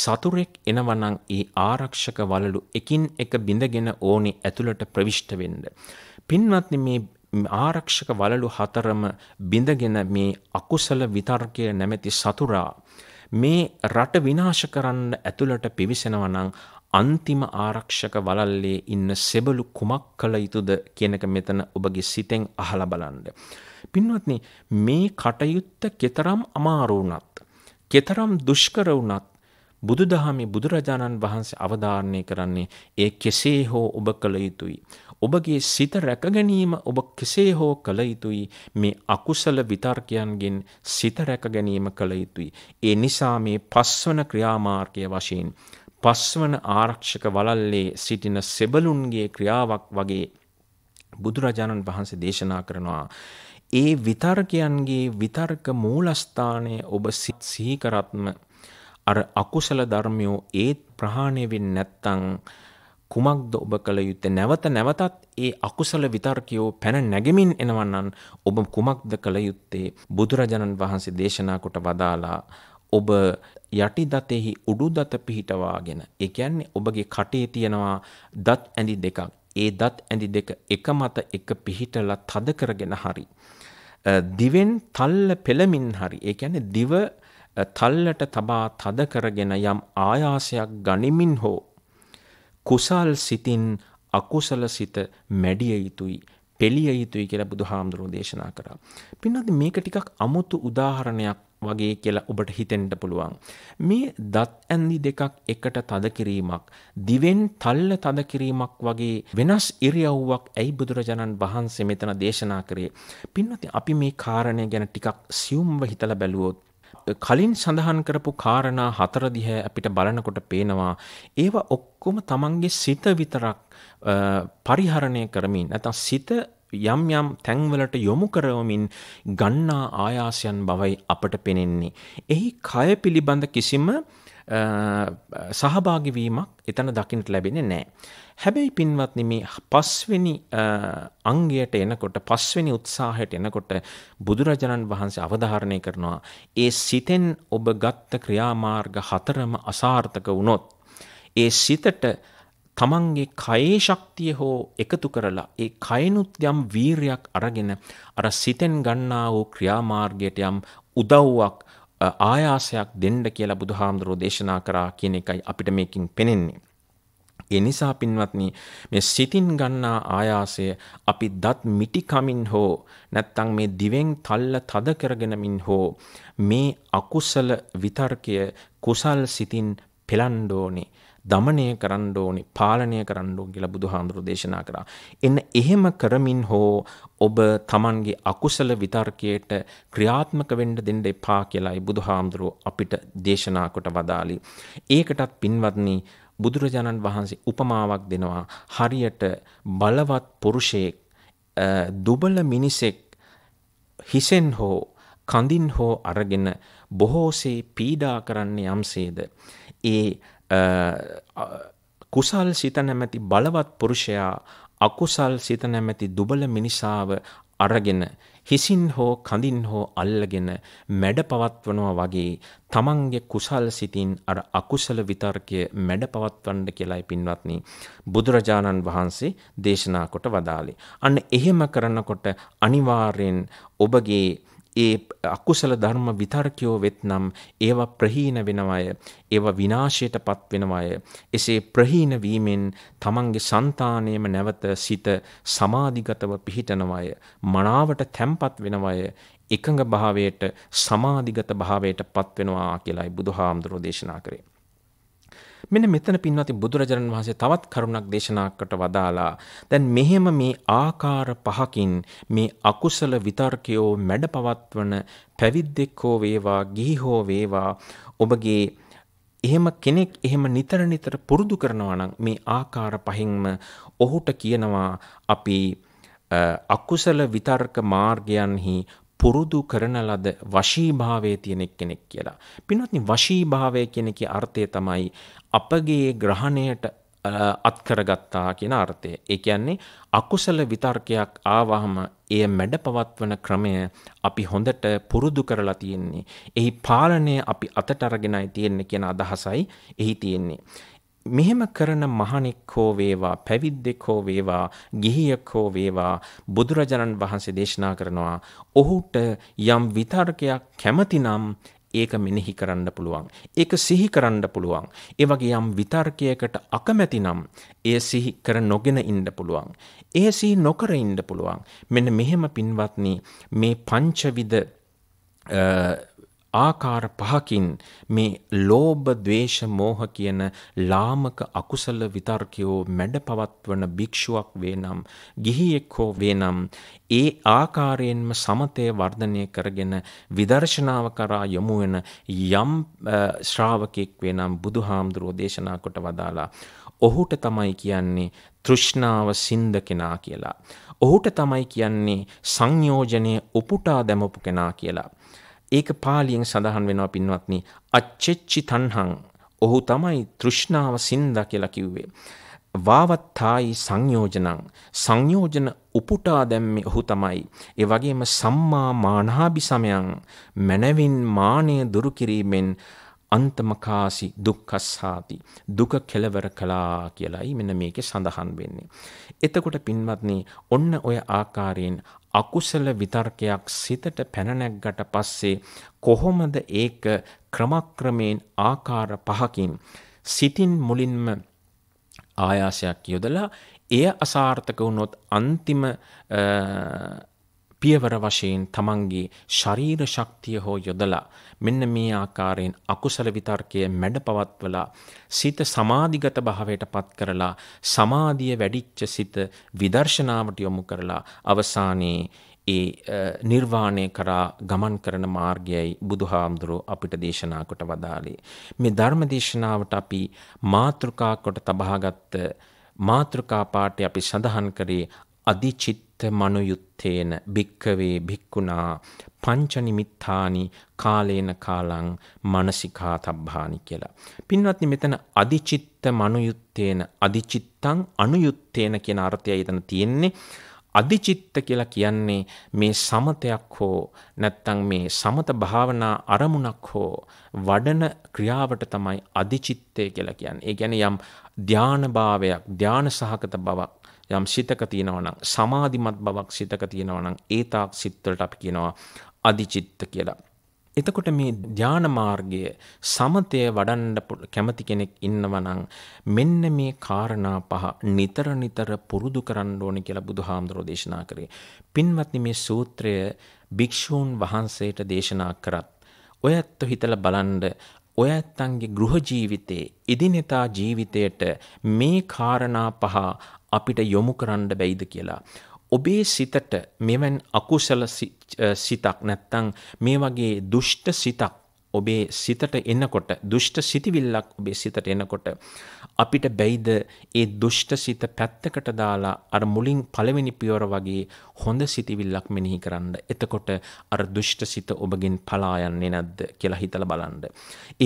[SPEAKER 3] සතුරෙක් එනවනම් ඒ ආරක්ෂක වලලු එකින් එක බිඳගෙන ඕනි ඇතුළට ප්‍රවිෂ්ට වෙන්න. පින්වත්නි මේ ආරක්ෂක වලලු හතරම බිඳගෙන මේ අකුසල විතර්කය නැමැති සතුරා මේ රට විනාශ කරන්න ඇතුළට පිවිසෙනවා නම් අන්තිම ආරක්ෂක වලල්ලේ ඉන්න සෙබළු කුමක් කළ යුතුද කියනක මෙතන ඔබගේ සිතෙන් අහලා බලන්න. පින්වත්නි මේ කටයුත්ත කෙතරම් අමාරු වුණත් කෙතරම් දුෂ්කර වුණත් බුදුදහමේ බුදුරජාණන් වහන්සේ අවධාරණය කරන්නේ ඒ කෙසේ හෝ ඔබ කළ යුතුයි. ඔබගේ සිත රැක ගැනීම ඔබ කෙසේ හෝ කළ යුතුයි මේ අකුසල විතර්කයන්ගෙන් සිත රැක ගැනීම කළ යුතුයි. ඒ නිසා මේ පස්වන ක්‍රියාමාර්ගය වශයෙන් පස්වන ආරක්ෂක වලල්ලේ සිටින සෙබලුන්ගේ ක්‍රියාවක් වගේ බුදුරජාණන් වහන්සේ දේශනා කරනවා ඒ විතර්කයන්ගේ විතර්ක මූලස්ථානය ඔබ සීකරත්ම අර අකුසල ධර්මයෝ ඒත් ප්‍රහාණය වෙන් නැත්තං කුමක්ද ඔබ කළ යුත්තේ නැවත නැවතත් ඒ අකුසල විතර්කයෝ පැන නැගෙමින් එනවන්නන් ඔබ කුමක්ද කළ යුත්තේ බුදුරජාණන් වහන්සේ දේශනා කොට වදාලා ඔබ යටි දතෙහි උඩු දත පිහිටවාගෙන ඒ කියන්නේ ඔබගේ කටේ තියෙනවා දත් ඇඳි දෙකක් ඒ දත් ඇඳි දෙක එක මත එක පිහිටලා තද කරගෙන හරි. දිවෙන් තල්ල පෙළමින් හරි. ඒ කියන්නේ දිව තල්ලට තබා තද කරගෙන යම් ආයාසයක් ගනිමින් හෝ කුසල් සිතින් අකුසල සිත මැඩිය යුතුයි පෙළිය යුතුයි කියලා බුදුහාමුදුරෝ දේශනා කරා. පින්නත් මේක ටිකක් අමුතු උදාහරණයක් වගේ කියලා ඔබට හිතෙන්ට පුළුවන්. මේ දත් ඇන්දි දෙකක් එකට තද කිරීමක්, දිවෙන් තල්ල තද කිරීමක් වගේ වෙනස් ඉරියව්වක් ඇයි බුදුරජාණන් වහන්සේ මෙතන දේශනා කරේ. පින්වත්නි අපි මේ කාරණය ගැන ටිකක් සියුම්ව හිතලා බැලුවොත් කලින් සඳහන් කරපු කාරණා හතර දිහ අපිට බලනකොට පේනවා ඒවා ඔක්කොම තමන්ගේ සිත විතරක් පරිහරණය කරමින් නැත්නම් සිත යම් යම් තැන්වලට යොමු කරවමින් ගන්නා ආයාසයන් බවයි අපට පෙනෙන්නේ. එහි කය පිළිබඳ කිසිම සහභාගිවීමක් එතන දකිනට ලැබෙන නෑ. හැබැයි පින්වත්න මේ පස්වෙනි අංගයට එනකොට පස්වෙනි උත්සාහයට එනකොට බුදුරජාණන් වහන්සේ අවධාරණය කරනවා. ඒ සිතෙන් ඔබ ගත්ත ක්‍රියාමාර්ග හතරම අසාර්ථක වුණොත්. ඒ සිතට තමන්ගේ කයේ ශක්තිය හෝ එකතු කරලා ඒ කයනුත් යම් වීරයක් අරගෙන අර සිතෙන් ගන්නා වූ ක්‍රියාමාර්ගයට යම් උදව්වක් ආයාසයක් දෙන්න කියලා බුදුහාමුදුරෝ දේශනා කරා කියන එකයි අපිට මේකින් පෙනෙන්නේ. ඒ නිසා පින්වත්නි මේ සිතින් ගන්නා ආයාසය අපි දත් මිටි කමින් හෝ නැත්නම් මේ දිවෙන් තල්ල තද කරගෙනමින් හෝ මේ අකුසල විතර්කය කුසල් සිතින් පෙලන්න ඕනේ. දමනය කරන්න ඕනි පාලනය කරන්න ඕන කියලා බුදුහාඳුරු දේශනා කරා. එන්න එහෙම කරමින් හෝ ඔබ Tamanගේ අකුසල විතර්කයට ක්‍රියාත්මක වෙන්න දෙන්න එපා කියලායි බුදුහාඳුරු අපිට දේශනා කොට වදාළි. ඒකටත් පින්වත්නි බුදුරජාණන් වහන්සේ උපමාවක් දෙනවා හරියට බලවත් පුරුෂයෙක් දුබල මිනිසෙක් හිසෙන් හෝ කඳින් හෝ අරගෙන බොහෝසේ පීඩා කරන්නේ යම්සේද ඒ කුසල් සිත නැමැති බලවත් පුරුෂයා අකුසල් සිත නැමැති දුබල මිනිසාව අරගෙන හිසින් හෝ කඳින් හෝ අල්ලගෙන මැඩ පවත්වනවා වගේ තමන්ගේ කුසල් සිතින් අර අකුසල විතර්කය මැඩ පවත්වන්න කියලායි පින්වත්නි බුදුරජාණන් වහන්සේ දේශනා කොට වදාළේ. අන්න එහෙම කරනකොට අනිවාර්යෙන් ඔබගේ ඒ අකුසල ධර්ම විතර්කයෝ වෙත්නම් ඒවා ප්‍රහීන වෙනවය ඒවා විනාශයට පත් වෙනවය එසේ ප්‍රහීන වීමෙන් තමන්ගේ సంతාණයම නැවත සිත සමාධිගතව පිහිටනවය මනාවට තැම්පත් වෙනවය එකඟ භාවයට සමාධිගත භාවයට පත් වෙනවා කියලායි බුදුහාමුදුරෝ දේශනා කරේ මෙන්න මෙතන පින්වති බුදුරජාණන් වහන්සේ තවත් කරුණක් දේශනා කොට වදාලා දැන් මෙහෙම මේ ආකාර පහකින් මේ අකුසල විතර්කයෝ මැඩ පවත්වන පැවිද්දෙක් හෝ වේවා ගිහි හෝ වේවා ඔබගේ එහෙම කෙනෙක් එහෙම නිතර නිතර පුරුදු කරනවා නම් මේ ආකාර පහින්ම ඔහුට කියනවා අපි අකුසල විතර්ක මාර්ගයන්හි පුරුදු කරන ලද වශීභාවයේ තියෙන කෙනෙක් කියලා. පින්වත්නි වශීභාවය කියන එකේ අර්ථය තමයි අපගේ ග්‍රහණයට අත්කරගත්තා කියන අර්ථය. ඒ කියන්නේ අකුසල විතර්කයක් ආවහම එය මැඩ පවත්වන ක්‍රමය අපි හොඳට පුරුදු කරලා තියෙන්නේ. එහි පාලනය අපි අතට අරගෙනයි තියෙන්නේ කියන අදහසයි එහි තියෙන්නේ. මෙහෙම කරන මහණෙක් හෝ වේවා පැවිද්දෙක් හෝ වේවා ගිහියෙක් හෝ වේවා බුදුරජාණන් වහන්සේ දේශනා කරනවා ඔහුට යම් විතර්කයක් කැමතිනම් ඒක මෙනෙහි කරන්න පුළුවන්. ඒක සිහි කරන්න පුළුවන්. ඒ වගේ යම් විතර්කයකට අකමැති නම් ඒ සිහි කර නොගෙන ඉන්න පුළුවන්. ඒ සිහි නොකර ඉන්න පුළුවන්. මෙන්න මෙහෙම පින්වත්නි මේ පංචවිද ආකාර පහකින් මේ ලෝභ ద్వේෂ මෝහ කියන ලාමක අකුසල විතර්කයෝ මැඩ පවත්වන භික්ෂුවක් වේනම් ගිහියෙක් හෝ වේනම් ඒ ආකාරයෙන්ම සමතය වර්ධනය කරගෙන විදර්ශනාව කරා යොමු වෙන යම් ශ්‍රාවකෙක් වේනම් බුදුහාමුදුරෝ දේශනා කොට වදාලා ඔහුට තමයි කියන්නේ තෘෂ්ණාව සින්ද කෙනා කියලා. ඔහුට තමයි කියන්නේ සංයෝජනයේ උපුටා දැමපු කෙනා කියලා. ඒක පාලියෙන් සඳහන් වෙනවා පින්වත්නි අච්චෙච්චි තණ්හං ඔහු තමයි තෘෂ්ණාව සින්දා කියලා කිව්වේ වාවත්තායි සංයෝජනං සංයෝජන උපුටා දැම්මේ ඔහු තමයි ඒ වගේම සම්මා මානහාபிසමයන් මනවින් මානය දුරු කිරීමෙන් අන්තමකාසි දුක්ඛස්සාති දුක කෙලවර කළා කියලයි මෙන්න මේකේ සඳහන් වෙන්නේ. එතකොට පින්වත්නි ඔන්න ඔය ආකාරයෙන් අකුසල විතර්කයක් සිතට පැනනැක්ගට පස්සේ කොහොමද ඒක ක්‍රමක්‍රමයෙන් ආකාර පහකින් සිතින් මුලින්ම ආයාසයක් යොදලා එය අසාර්ථක වුණොත් අන්තිම පියවර වශයෙන් තමන්ගේ ශරීර ශක්තිය හෝ යොදලා මෙන්න මේ ආකාරයෙන් අකුසල විතර්කය මැඩ පවත්වලා සිත සමාධිගත භාවයට පත් කරලා සමාධිය වැඩිච්ච සිත විදර්ශනාවට යොමු කරලා අවසානයේ ඒ නිර්වාණය කරා ගමන් කරන මාර්ගයයි බුදුහාමුදුරුව අපිට දේශනා කොට වදාළේ. මේ ධර්ම දේශනාවට අපි මාතෘකා කොට තබාගත් මාතෘකා පාඨය අපි සඳහන් කරේ අධිචිත්ත මනුයුත්තේන භික්කවේ භික්කුණා පංචනිමිත්තානි කාලේන කාලං මනසිකා තබ්බානි කියලා. පින්වත්නි මෙතන අධිචිත්ත මනුයුත්තේන අධිචිත්තං අනුයුත්තේන කියන අර්ථය එතන තියෙන්නේ. අධිචිත්ත කියලා කියන්නේ මේ සමතයක් හෝ නැත්තම් මේ සමත භාවනා අරමුණක් හෝ වඩන ක්‍රියාවට තමයි අධිචිත්තය කියලා කියන්නේ. ඒ කියන්නේ යම් ධානභාවයක්, ධාන සහගත බවක් යම් සිතක තියෙනවනම් සමාධිමත් බවක් සිතක තියෙනවනම් ඒ තාක් සිත්වලට අපි කියනවා අධිචිත්ත කියලා. එතකොට මේ ධ්‍යාන මාර්ගයේ සමතය වඩන්න කැමති කෙනෙක් ඉන්නවනම් මෙන්න මේ කාරණා පහ නිතර නිතර පුරුදු කරන්න ඕනේ කියලා බුදුහාමුදුරෝ දේශනා කරේ. පින්වත්නි මේ සූත්‍රය භික්ෂූන් වහන්සේට දේශනා කරත් ඔයත් හිතලා බලන්න ඔයත්තන්ගේ ගෘහ ජීවිතේ ඉදිනෙතා ජීවිතයට මේ කාරණා පහ අපිට යොමු කරන්න බැයිද කියලා. ඔබේ සිතට මෙවන් අකුසල සිතක් නැත්තං මේ වගේ දුෂ්ට සිතක් ඔබේ සිතට එන්නකොට දුෂ්ට සිතිවිල්ලක් ඔබේ සිතට එනකොට අපිට බැයිද ඒ දුෂ්ට සිත පැත්තකට දාලා අර මුලින් පළවෙනි පියවර වගේ හොඳ සිතිවිල්ලක් මෙනෙහි කරන්න. එතකොට අර දුෂ්ට සිත ඔබගෙන් පලා යන්නේ නැද්ද කියලා හිතලා බලන්න.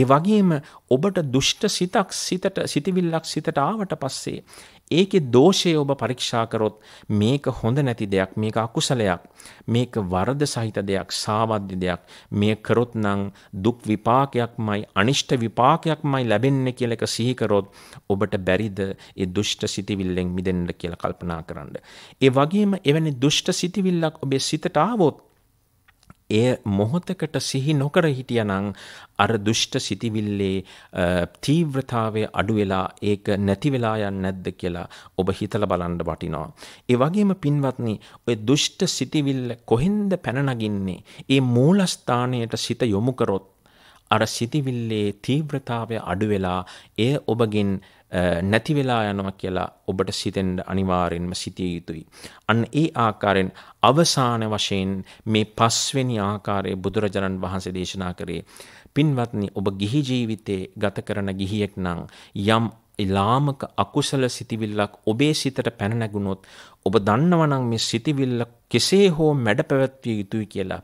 [SPEAKER 3] ඒ වගේම ඔබට දුෂ්ට සිතක් සිතට සිතිවිල්ලක් සිතට ආවට පස්සේ ඒකේ දෝෂය ඔබ පරීක්ෂා කරොත් මේක හොඳ නැති දෙයක් මේක අකුසලයක් මේක වරද සහිත දෙයක් සාවද්‍ය දෙයක් මේ කරොත් නම් දුක් විපාකයක්මයි අනිෂ්ට විපාකයක්මයි ලැබෙන්නේ කියලා එක සිහි කරොත් ඔබට බැරිද ඒ දුෂ්ට සිතිවිල්ලෙන් මිදෙන්න කියලා කල්පනා කරන්න. ඒ වගේම එවැනි දුෂ්ට සිතිවිල්ලක් ඔබේ සිතට ආවොත් එය මොහොතකට සිහි නොකර හිටියනම් අර දුෂ්ට සිතිවිල්ලේ තීව්‍රතාවය අඩු වෙලා ඒක නැති වෙලා යන්නේ නැද්ද කියලා ඔබ හිතලා බලන්න වටිනවා. ඒ වගේම පින්වත්නි, ඔය දුෂ්ට සිතිවිල්ල කොහෙන්ද පැන නගින්නේ? ඒ මූලස්ථානයට සිත යොමු කරොත් අර සිතිවිල්ලේ තීව්‍රතාවය අඩු වෙලා එය ඔබගෙන් නැති වෙලා යනවා කියලා ඔබට සිතෙන්ට අනිවාරෙන්ම සිතිය යුතුයි. අන්න ඒ ආකාරයෙන් අවසාන වශයෙන් මේ පස්වෙනි ආකාරය බුදුරජාණන් වහන්සේ දේශනා කරේ. පින්වත්නි ඔබ ගිහි ජීවිතේ ගත කරන ගිහියෙක් නම් යම් ලාමක අකුසල සිතිවිල්ලක් ඔබේ සිතට පැන නැගුණොත් ඔබ දන්නවනම් මේ සිතිවිල්ල කෙසේ හෝ මැඩ පැවැත්විය යුතුයි කියලා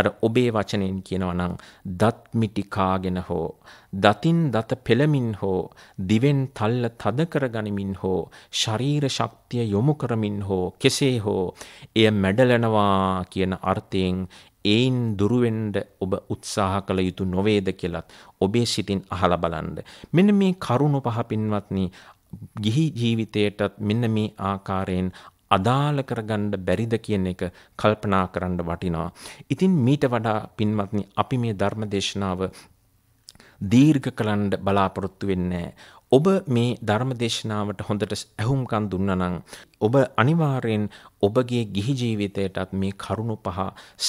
[SPEAKER 3] අර ඔබේ වචනෙන් කියනවනම් දත් මිටි කාගෙන හෝ දතින් දත පෙළමින් හෝ දිවෙන් තල්ල තද කරගනිමින් හෝ ශරීර ශක්තිය යොමු කරමින් හෝ කෙසේ හෝ එය මැඩලනවා කියන අර්ථයෙන් ඒයින් දුරුවෙන්ඩ ඔබ උත්සාහ කළ යුතු නොවේද කියලත් ඔබේ සිටින් අහල බලන්ඩ. මෙන මේ කරුණු පහ පින්වත්නී ගිහි ජීවිතයටත් මෙන්න මේ ආකාරයෙන් අදාළ කරගන්න බැරිද කියන එක කල්පනා කරන්න වටිනවා. ඉතින් මීට වඩා පින්වත්නි අපි මේ ධර්ම දේශනාව දීර්ඝ කලන්ඩ බලාපොරොත්තු වෙන්නේ ඔබ මේ ධර්මදේශනාවට හොඳට ඇහුම්කන් දුන්නනං. ඔබ අනිවාර්යෙන් ඔබගේ ගිහි ජීවිතයටත් මේ කරුණු පහ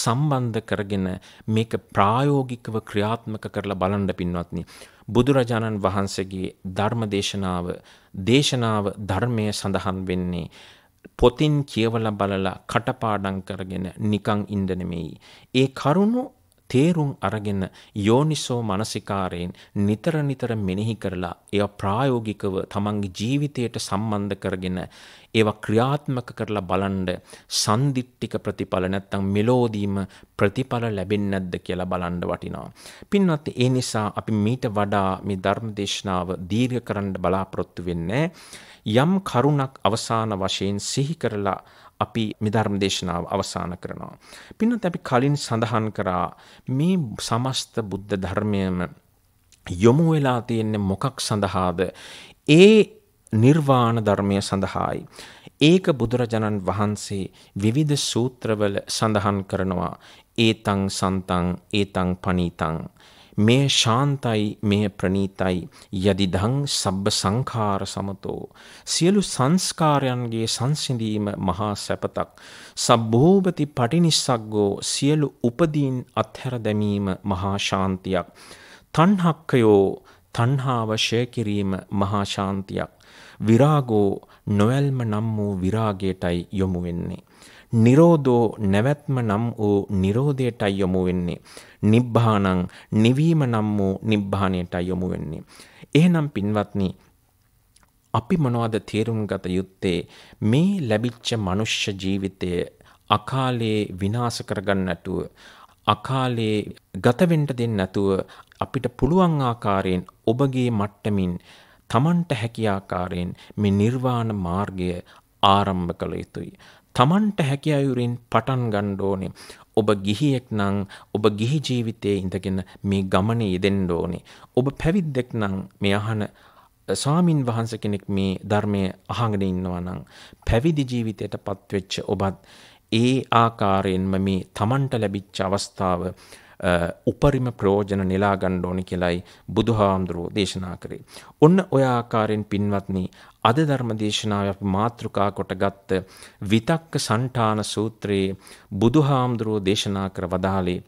[SPEAKER 3] සම්බන්ධ කරගෙන මේක ප්‍රායෝගිකව ක්‍රියාත්මක කරලා බලන්ඩ පින්වත්නි. බුදුරජාණන් වහන්සේගේ ධර්මදේශනාව දේශනාව ධර්මය සඳහන් වෙන්නේ. පොතින් කියවල බලලා කටපාඩං කරගෙන නිකං ඉන්ඩනෙමෙයි. ඒ කරුණු තේරුම් අරගෙන යෝනිසෝ මානසිකාරයෙන් නිතර නිතර මෙනෙහි කරලා ඒවා ප්‍රායෝගිකව තමන්ගේ ජීවිතයට සම්බන්ධ කරගෙන ඒවා ක්‍රියාත්මක කරලා බලන්න සන්දිට්ටික ප්‍රතිඵල නැත්තම් මෙලෝදීම ප්‍රතිඵල ලැබෙන්නේ නැද්ද කියලා බලන්න වටිනවා. පින්වත් ඒ නිසා අපි මීට වඩා මේ ධර්ම දේශනාව දීර්ඝ කරන්න බලාපොරොත්තු වෙන්නේ යම් කරුණක් අවසාන වශයෙන් සිහි කරලා අපි මෙධර්ම දේශනාව අවසාන කරනවා. පින්නත් අපි කලින් සඳහන් කරා මේ සමස්ත බුද්ධ ධර්මයම යොමු වෙලා තියෙන්නේ මොකක් සඳහාද? ඒ නිර්වාණ ධර්මය සඳහායි. ඒක බුදුරජාණන් වහන්සේ විවිධ සූත්‍රවල සඳහන් කරනවා. ඒතං සන්තං ඒතං පනීතං මේ ශාන්තයි මේ ප්‍රණීතයි යදිදං සබ්බ සංඛාර සමතෝ සියලු සංස්කාරයන්ගේ සංසිඳීම මහා සැපතක් සබ්බෝපති පටිනිස්සග්ගෝ සියලු උපදීන් අත්හැර දැමීම මහා ශාන්තියක් තණ්හක්කයෝ තණ්හාව ෂය කිරීම මහා ශාන්තියක් විරාගෝ නොවැල්ම නම් වූ විරාගයටයි යොමු වෙන්නේ නිරෝධෝ නැවැත්ම නම් වූ නිරෝධයටයි යොමු වෙන්නේ. නිබ්බාණං නිවීම නම් වූ නිබ්බාණයටයි යොමු වෙන්නේ. එහෙනම් පින්වත්නි අපි මොනවද තේරුම් ගත යුත්තේ මේ ලැබිච්ච මනුෂ්‍ය ජීවිතය අකාලේ විනාශ කරගන්න නැතුව අකාලේ ගත වෙන්න දෙන්නේ නැතුව අපිට පුළුවන් ආකාරයෙන් ඔබගේ මට්ටමින් Tamanට හැකි ආකාරයෙන් මේ නිර්වාණ මාර්ගය ආරම්භ කළ යුතුයි. Tamanට හැකි අයුරින් පටන් ගන්න ඕනේ. ඔබ ගිහියෙක් නම් ඔබ ගිහි ජීවිතයේ ඉඳගෙන මේ ගමනේ යෙදෙන්න ඕනේ. ඔබ පැවිද්දෙක් නම් මේ අහන ස්වාමින් වහන්සේ කෙනෙක් මේ ධර්මයේ අහගෙන ඉන්නවා නම් පැවිදි ජීවිතයට පත්වෙච්ච ඔබත් ඒ ආකාරයෙන්ම මේ Tamanට ලැබිච්ච අවස්ථාව උපරිම ප්‍රයෝජන නෙලා ගන්න ඕනි කියලයි බුදුහාමුදුරෝ දේශනා කරේ. ඔන්න ඔය ආකාරයෙන් පින්වත්නි අද ධර්ම දේශනාව අපි මාතෘකා කොටගත් විතක්ක සන්ඨාන සූත්‍රයේ බුදුහාමුදුරෝ දේශනා කර වදාළේ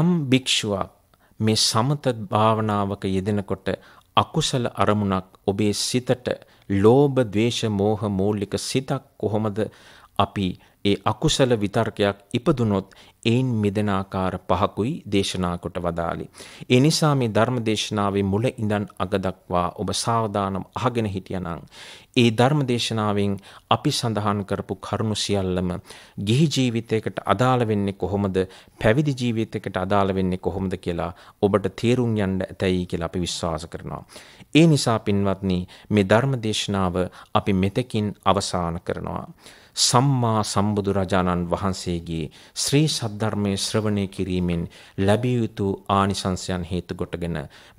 [SPEAKER 3] යම් භික්ෂුවක් මේ සමත භාවනාවක යෙදෙනකොට අකුසල අරමුණක් ඔබේ සිතට ලෝභ, ද්වේෂ, මෝහ මූලික සිතක් කොහොමද අපි ඒ අකුසල විතර්කයක් ඉපදුනොත් එයින් මිදෙන ආකාර පහකුයි දේශනා කොට වදාළි. ඒ නිසා මේ ධර්ම දේශනාවේ මුල ඉඳන් අග දක්වා ඔබ සාවධානම් අහගෙන හිටියනම් ඒ ධර්ම දේශනාවෙන් අපි සඳහන් කරපු කරුණු සියල්ලම ගිහි ජීවිතයකට අදාළ වෙන්නේ කොහොමද පැවිදි ජීවිතයකට අදාළ වෙන්නේ කොහොමද කියලා ඔබට තේරුම් යන්න ඇතයි කියලා අපි විශ්වාස කරනවා. ඒ නිසා පින්වත්නි මේ ධර්ම දේශනාව අපි මෙතකින් අවසන් කරනවා. සම්මා සම්බුදුරජාණන් වහන්සේගේ ශ්‍රී සද්ධර්මය ශ්‍රවණය කිරීමෙන් ලැබිය යුතු ආනිසංසයන් හේතු කොටගෙන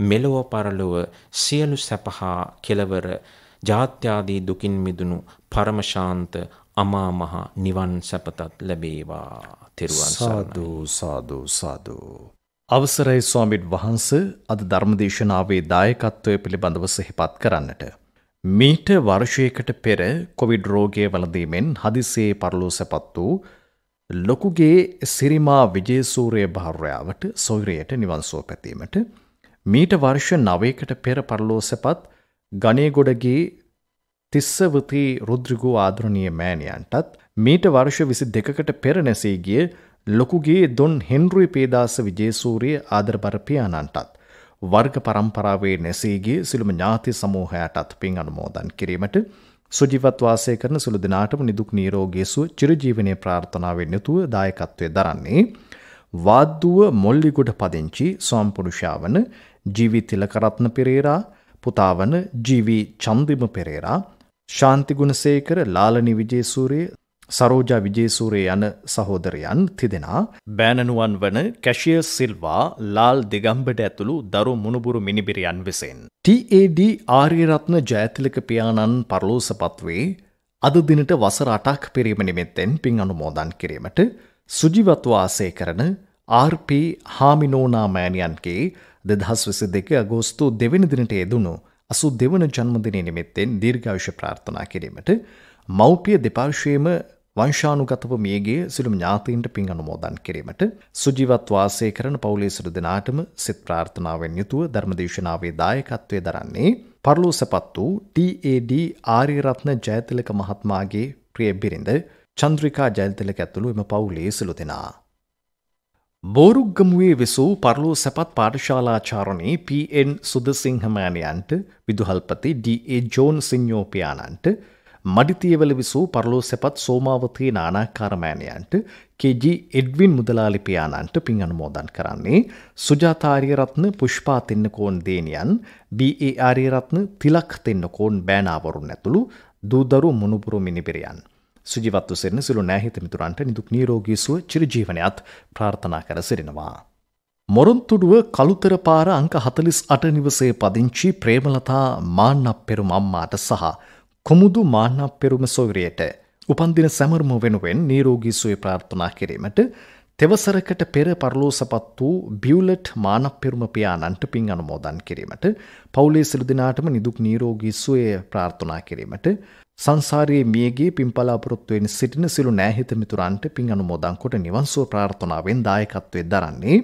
[SPEAKER 3] මෙලොව පරලොව සියලු සැපහා කෙලවර ජාත්‍යාදී දුකින් මිදුණු පරම
[SPEAKER 2] ශාන්ත අමා මහ නිවන් සැපතත් ලැබේවා. තෙරුවන් සාදු සාදු සාදු. අවසරයි ස්වාමින් වහන්ස අද ධර්මදේශනාවේ දායකත්වය පිළිබඳව සිහිපත් කරන්නට. මීට වර්ෂයකට පෙර කොවිඩ් රෝගය වලදීමෙන් හදිසේ පරලෝසැපත් වූ ලොකුගේ සිරිමා විජේසූරය භාර්යාවට සොයිරයට නිවන්සෝ පැතීමට මීට වර්ෂ නවයකට පෙර පරලෝසැපත් ගනේගොඩගේ තිස්සවති රුද්‍රිගු ආදරණය මෑණියන්ටත් මීට වර්ෂ විසි දෙකට පෙර නැසේගිය ලොකුගේ දොන් හෙන්රුයි පේදාස විජේසූරිය ආදරබර පියාණන්ටත් වර්ග පරම්පරාවේ නැසීගේ සිළුම ඥාති සමූහයටත් පින් අනුමෝදන් කිරීමට සුජීවත් වාසය කරන සුළු දිනාටම නිදුක් නිරෝගී සුව චිරජීවනයේ ප්‍රාර්ථනාවෙන් යුතුව දායකත්වයේ දරන්නේ වාද්දුව මොල්ලිගුඩ පදිංචි ස්වම්පුරුෂාවන ජීවි තිලකරත්න පෙරේරා පුතාවන ජීවි චන්දිම පෙරේරා ශාන්ති ගුණසේකර ලාලනි විජේසූරිය සරෝජා විජේසූරේ යන සහෝදරයන් තිදෙනා බෑණනුවන් වන කැශිය සිල්වා ලාල් දෙගම්බට ඇතුළු දරු මුණුබුරු මිනිබිරියන් විසෙන්. TAD ආර්යරත්න ජයතිලක පියාණන් පරලෝසපත්වේ අද දිනට වසර අටක් පිරීම නිමෙත්තෙන් පින් අනුමෝදන් කිරීමට සුජිවත්වාසය කරන RP හාමිනෝනාමෑණියන්ගේ දෙදහස් විසි දෙක අගෝස්තු දෙවැනි දිනට යෙදුණු අසු දෙවන ජන්මදිනය නිමෙත්තෙන් දීර්ඝාවිෂ ප්‍රාර්ථනා කිරීමට මෞපිය දෙපාර්ශයම වංශානුගතව මියගේ සිළුම ඥාතීන්ට පින් අනුමෝදන් කිරීමට සුජීවත් වාසය කරන පවුලේ සියලු දෙනාටම සිත ප්‍රාර්ථනාවෙන් යුතුව ධර්මදේශනාවේ දායකත්වයේ දරන්නේ පරලෝසපත් වූ TAD ආරියරත්න ජයතිලක මහත්මයාගේ ප්‍රිය බිරිඳ චන්ද්‍රිකා ජයතිලක ඇතුළු එම පවුලේ සියලු දෙනා බෝරුග්ගමුවේ විසූ පරලෝ සැපත් පාඨශාලාචාරණී පන් සුදසිංහමෑණයන්ට විදුහල්පති ඩඒ ජෝන් සිං්ඥෝපයානන්ට මඩිතියවල විසූ පරලෝ සැපත් සෝමාවතයේ නානාකාරමෑණයන්ට කෙජි එඩ්වින් මුදලාලි පියාණන්ට පින් අනුමෝදන් කරන්නේ සුජාතාරියරත්න පුෂ්පා තෙන්නකෝන් දේනියන් BA ආරියරත්න තිලක් තෙන්නකෝන් බෑනාවරුන් ඇතුළු දූදරු මුණුපුරු මිනිපිරියන් සුජිවත්තු සෙරණ සිළු නෑහිත මිතුරන්ට නිදුක් නිරෝගී සුව චිරජීවනයත් ප්‍රාර්ථනා කර සිටිනවා මොරොන්තුඩුව කළුතර පාර අංක 48 නිවසේ පදිංචි ප්‍රේමලතා මාන්නප් පෙරුම් අම්මාට සහ කොමුදු මානා පෙරුම සොවිරියට උපන්දින සැමරුම වෙනුවෙන් නීරෝගී සුවය ප්‍රාර්ථනා කිරීමට තෙවසරකට පෙර පරලෝසපත් වූ බියවලට් මානක් පෙරුම පියාණන්ට පින් අනුමෝදන් කිරීමට පවුලේ සිලදිනාටම නිදුක් නීරෝගී සුවය ප්‍රාර්ථනා කිරීමට සංසාරයේ මියගේ පින්පලාපොරොත්තුවෙන් සිටින සිලු නෑහිත මිතුරන්ට පින් අනුමෝදන් කොට නිවන්සුව ප්‍රාර්ථනාවෙන් දායකත්වය දරන්නේ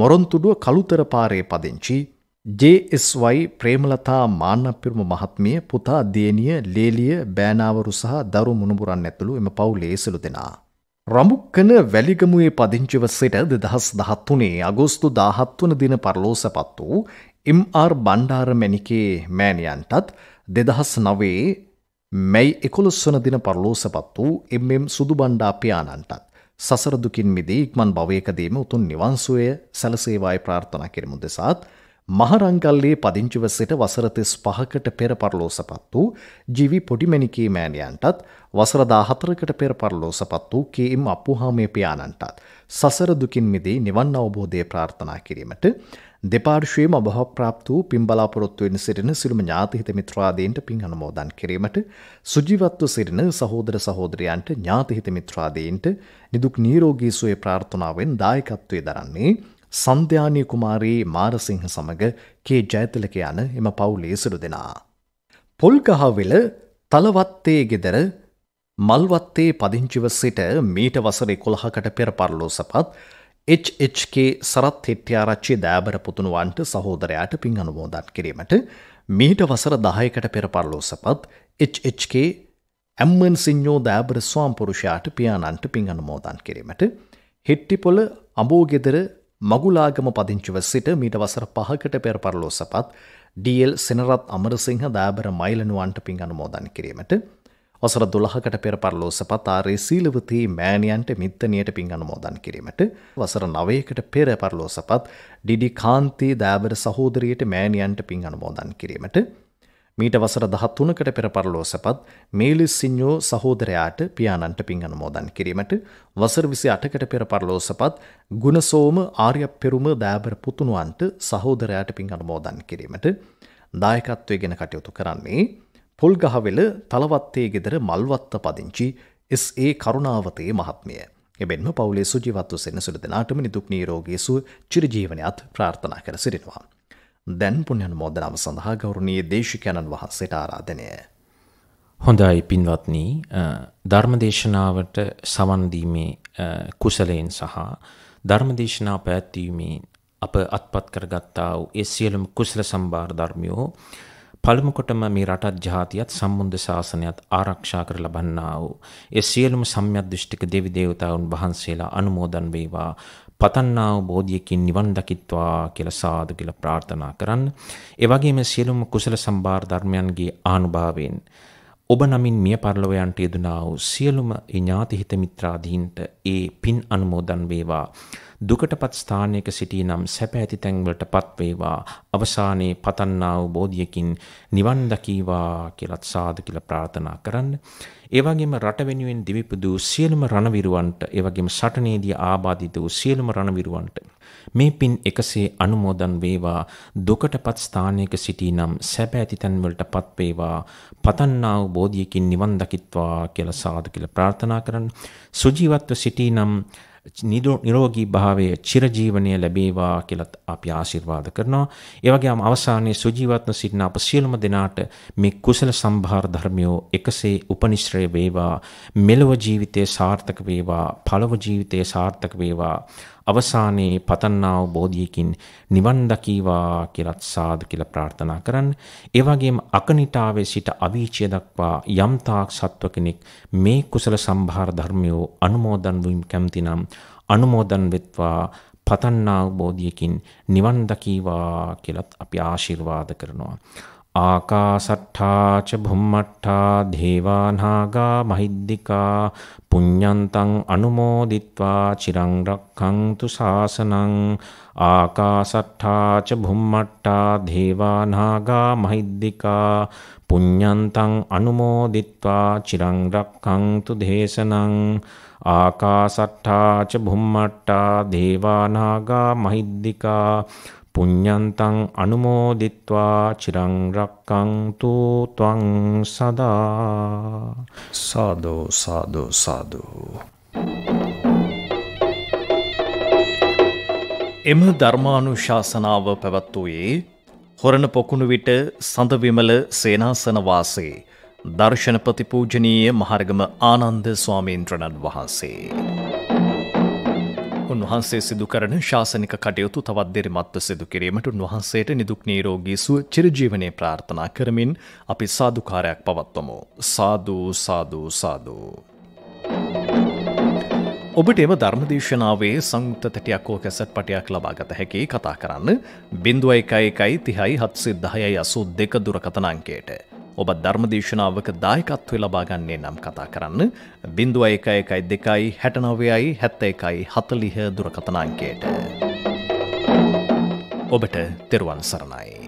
[SPEAKER 2] මොරොන්තුඩුව කළුතර පාරේ පදිංචි ජේ.එස්.වයි ප්‍රේමලතා මාන්නපිරුම මහත්මිය පුතා දේනිය ලේලිය බෑනාවරු සහ දරු මුණුබුරන් ඇතුළු එම පවුලේ සිළු දෙනා. රමුක්කන වැලිගමුවේ පදිංචිව සිට දෙදහස් දහත්තුනේ අගෝස්තු දාහත්වන දින පරලෝසපත් වූ එම්.ආර්. බණ්ඩාර මැනිකේ මෑණියන්ටත් දෙදහස් නවේ මැයි එකොළොස්වන දින පරලෝසපත් වූ එම්.එම්. සුදුබණ්ඩා පියාණන්ටත් සසරදුකින් මිදී ඉක්මන් භවයකදීම උතුන් නිවන්සුවය සැලසේවායි ප්‍රාර්ථනා කෙරමු දෙසාත් මහරංකල්ලේ පදිංචිව සිට වසර 35කට පෙර පරලෝසපත් වූ ජීවි පොඩිමැණිකේ මෑණියන්ටත් වසර 14කට පෙර පරලෝසපත් වූ කේ.එම්. අප්පුහාමේ පියාණන්ටත් සසර දුකින් මිදී නිවන් අවබෝධය ප්‍රාර්ථනා කිරීමට දෙපාර්ශ්වයේම අභාවප්‍රාප්ත වූ පින් බලාපොරොත්තු වෙන සිටින සිළුම ඥාතිහිත මිත්‍රාදීන්ට පින් අනුමෝදන් කිරීමට සුජීවත්ව සිටින සහෝදර සහෝදරයන්ට ඥාතිහිත මිත්‍රාදීන්ට නිදුක් නිරෝගී සුවය ප්‍රාර්ථනාවෙන් දායකත්වයේ දරන්නේ සන්ධ්‍යානී කුමාරී මාරසිංහ සමග කේ ජයතිලක යන එම පවුලේ සිරු දෙනා. පොල්ගහවෙල තලවත්තේ ගෙදර මල්වත්තේ පදිංචිව සිට මීට වසරේ කොළහකට පෙර පරලෝසපත් HHK සරත් හෙට්්‍යාරච්චි දෑබර පුතුනුවන්ට සහෝදරයාට පින් අනුමෝදන් කිරීමට මීට වසර දහයකට පෙර පරලෝසපත් HHK ඇම්මන් සිං්ඥෝ දෑබර ස්වාම්පුරුෂයාට පියානන්ට පින් අනුමෝදන් කිරීමට හෙට්ටිපොල අඹෝගෙදර මගුලාගම පදිංචිව සිට මීට වසර පහකට පෙර පරලෝසපත් ඩල් සෙනරත් අමරසිංහ දෑබර මයිලනුවන්ට පින් අනුමෝදන් කිරීමට ඔසර දුළහකට පෙර පරලෝසපත් ආරේ සීලවතී මෑණියන්ට මිත්තනයට පින් අනුමෝදන් කිරීමට වසර නවයකට පෙර පරලෝසපත් ඩිඩි කාන්තී දෑබර සහෝදරයට මෑණියන්ට පින් අනුමෝදන් කිරීමට මීට වසර දහත්තුනකට පෙරපරලෝසපත් මේලිස් සිං්ඥෝ සහෝදරයාට පියානන්ට පින් අනමෝදන් කිරීමට වසර විසි අටකට පෙරපරලෝසපත් ගුණසෝම ආර්ය පෙරුම දෑබර පුතුණුවන්ට සහෝදරයාට පින් අනමෝදන් කිරීමට දායකත්වය ගෙන කටයුතු කරන්නේ පොල්ගහවෙල තලවත්තේ ගෙදර මල්වත්ත පදිංචි එස් ඒ කරුණාවතයේ මහත්මිය. එබෙන්ම පවුලේ සුජිවත්තු සෙනසුල දෙනාටම නිදුක් නීරෝගේ සුව චිරජීවනයත් ප්‍රාර්ථනා කර සිරෙනවා. දැන් පුුණ්‍යන් මෝදනාව සඳහා ගෞරුණයේ දේශිකයණන් වහන්සේට ආරාධනය.
[SPEAKER 3] හොඳයි පින්වත්නී ධර්මදේශනාවට සවන්දීමේ කුසලයෙන් සහ ධර්මදේශනා පැත්වීමේ අප අත්පත් කරගත්තා වූ ඒ සියලුම් කුසල සම්භාර ධර්මියෝ පළමුකොටම මේ රටත් ජාතියත් සම්බුද්ධ ශාසනයත් ආරක්ෂා කර ලබන්නා වූ ඒ සියලුම සම්්‍යදෘෂ්ටික දෙවි දේවතාවුන් වහන්සේලා අනුමෝදන් වේවා පතන්නා බෝධියකින් නිවන් දකිත්වා කියලා සාදු කියලා ප්‍රාර්ථනා කරන්න. ඒ වගේම සියලුම කුසල සම්භාර ධර්මයන්ගේ ආනුභාවයෙන් ඔබ නමින් මිය පරලොව යන්ට යෙදුනා වූ සියලුම ඥාති හිත මිත්‍රාදීන්ට ඒ පින් අනුමෝදන් වේවා. දුකටපත් ස්ථානයක සිටිනම් සැප ඇති තැන් වලටපත් වේවා. අවසානයේ පතන්නා වූ බෝධියකින් නිවන් දකීවා කියලාත් සාදු කියලා ප්‍රාර්ථනා කරන්න. ඒ වගේම රට වෙනුවෙන් දිවිපුදු සියලුම රණවිරුවන්ට ඒ වගේම සටනේදී ආබාධිත වූ සියලුම රණවිරුවන්ට මේ පින් එකසේ අනුමෝදන් වේවා දුකටපත් ස්ථානයක සිටීනම් සැපැති තැන් වලටපත් වේවා පතන්නා වූ බෝධියකින් නිවන් දකිත්වා කියලා සාදු කියලා ප්‍රාර්ථනා කරන් සුජීවත්ව සිටීනම් නිරෝගී භාවයේ චිරජීවනය ලැබේවා කියලත් අපි ආශිර්වාද කරනවා. ඒ වගේම අවසානයේ සුජීවත්ව සිටින අප සියලුම දෙනාට මේ කුසල සම්භාර ධර්මියෝ එකසේ උපනිශ්‍රය වේවා. මෙලොව ජීවිතයේ සාර්ථක වේවා. පළව ජීවිතයේ සාර්ථක වේවා. අවසානයේ පතන්නාව බෝධියකින් නිවන් දකීවා කියලත් සාදු කියලා ප්‍රාර්ථනා කරන්න. ඒ වගේම අකනිටාවේ සිට අවීචිය දක්වා යම් තාක් සත්ව කෙනෙක් මේ කුසල සම්භාර ධර්මය අනුමෝදන් වීම කැමති නම් අනුමෝදන් වෙත්වා පතන්නා බෝධියකින් නිවන් දකීවා කියලත් අපි ආශිර්වාද කරනවා. ආකාසට්ඨා ච භුම්මට්ඨා දේවානාගා මහිද්దికා පුඤ්ඤන්තං අනුමෝදිත්වා චිරං රක්ඛන්තු ශාසනං ආකාසට්ඨා ච භුම්මට්ඨා දේවානාගා මහිද්దికා පුඤ්ඤන්තං අනුමෝදිත්වා චිරං රක්ඛන්තු දේශනං ආකාසට්ඨා ච භුම්මට්ඨා දේවානාගා මහිද්దికා පුඤ්ඤන්තං අනුමෝදිත්වා චිරං රක්කන්තු ත්වං සදා සාදෝ
[SPEAKER 2] සාදෝ සාදෝ එම ධර්මානුශාසනාව පැවැත්වුවේ හොරණ පොකුණු විට සඳවිමල සේනාසන වාසේ දර්ශන ප්‍රතිපූජනීය මහර්ගම ආනන්ද ස්වාමීන්ද්‍රණන් වහන්සේ. උන්වහන්සේ සිදු කරන ශාසනික කටයුතු තවත් දෙරිමත්ව සිදු කිරීමට උන්වහන්සේට නිදුක් නීරෝගී සුව චිරජීවනයේ ප්‍රාර්ථනා කරමින් අපි සාදුකාරයක් පවත්වමු. සාදූ සාදූ සාදූ. ඔබට එම ධර්මදේශනාවේ සංත තැටියක් ෝ කැසට් පටයක් ලබාගත හැකි කතා කරන්න බිඳුව එකයි එකයි තිහයි හත්සේ දහයයි අසුත් දෙක දුරකතනංකයට. ඔබ ධර්මදේශනාවක දායකත්වය ලබාගන්නේ නම් කතා කරන්න බිඳුව එක එකයි දෙකයි හැටනවයයි හැත්ත එකයි හතලිහ දුරකතනාංකයට. ඔබට තෙරුවන් සරණයි.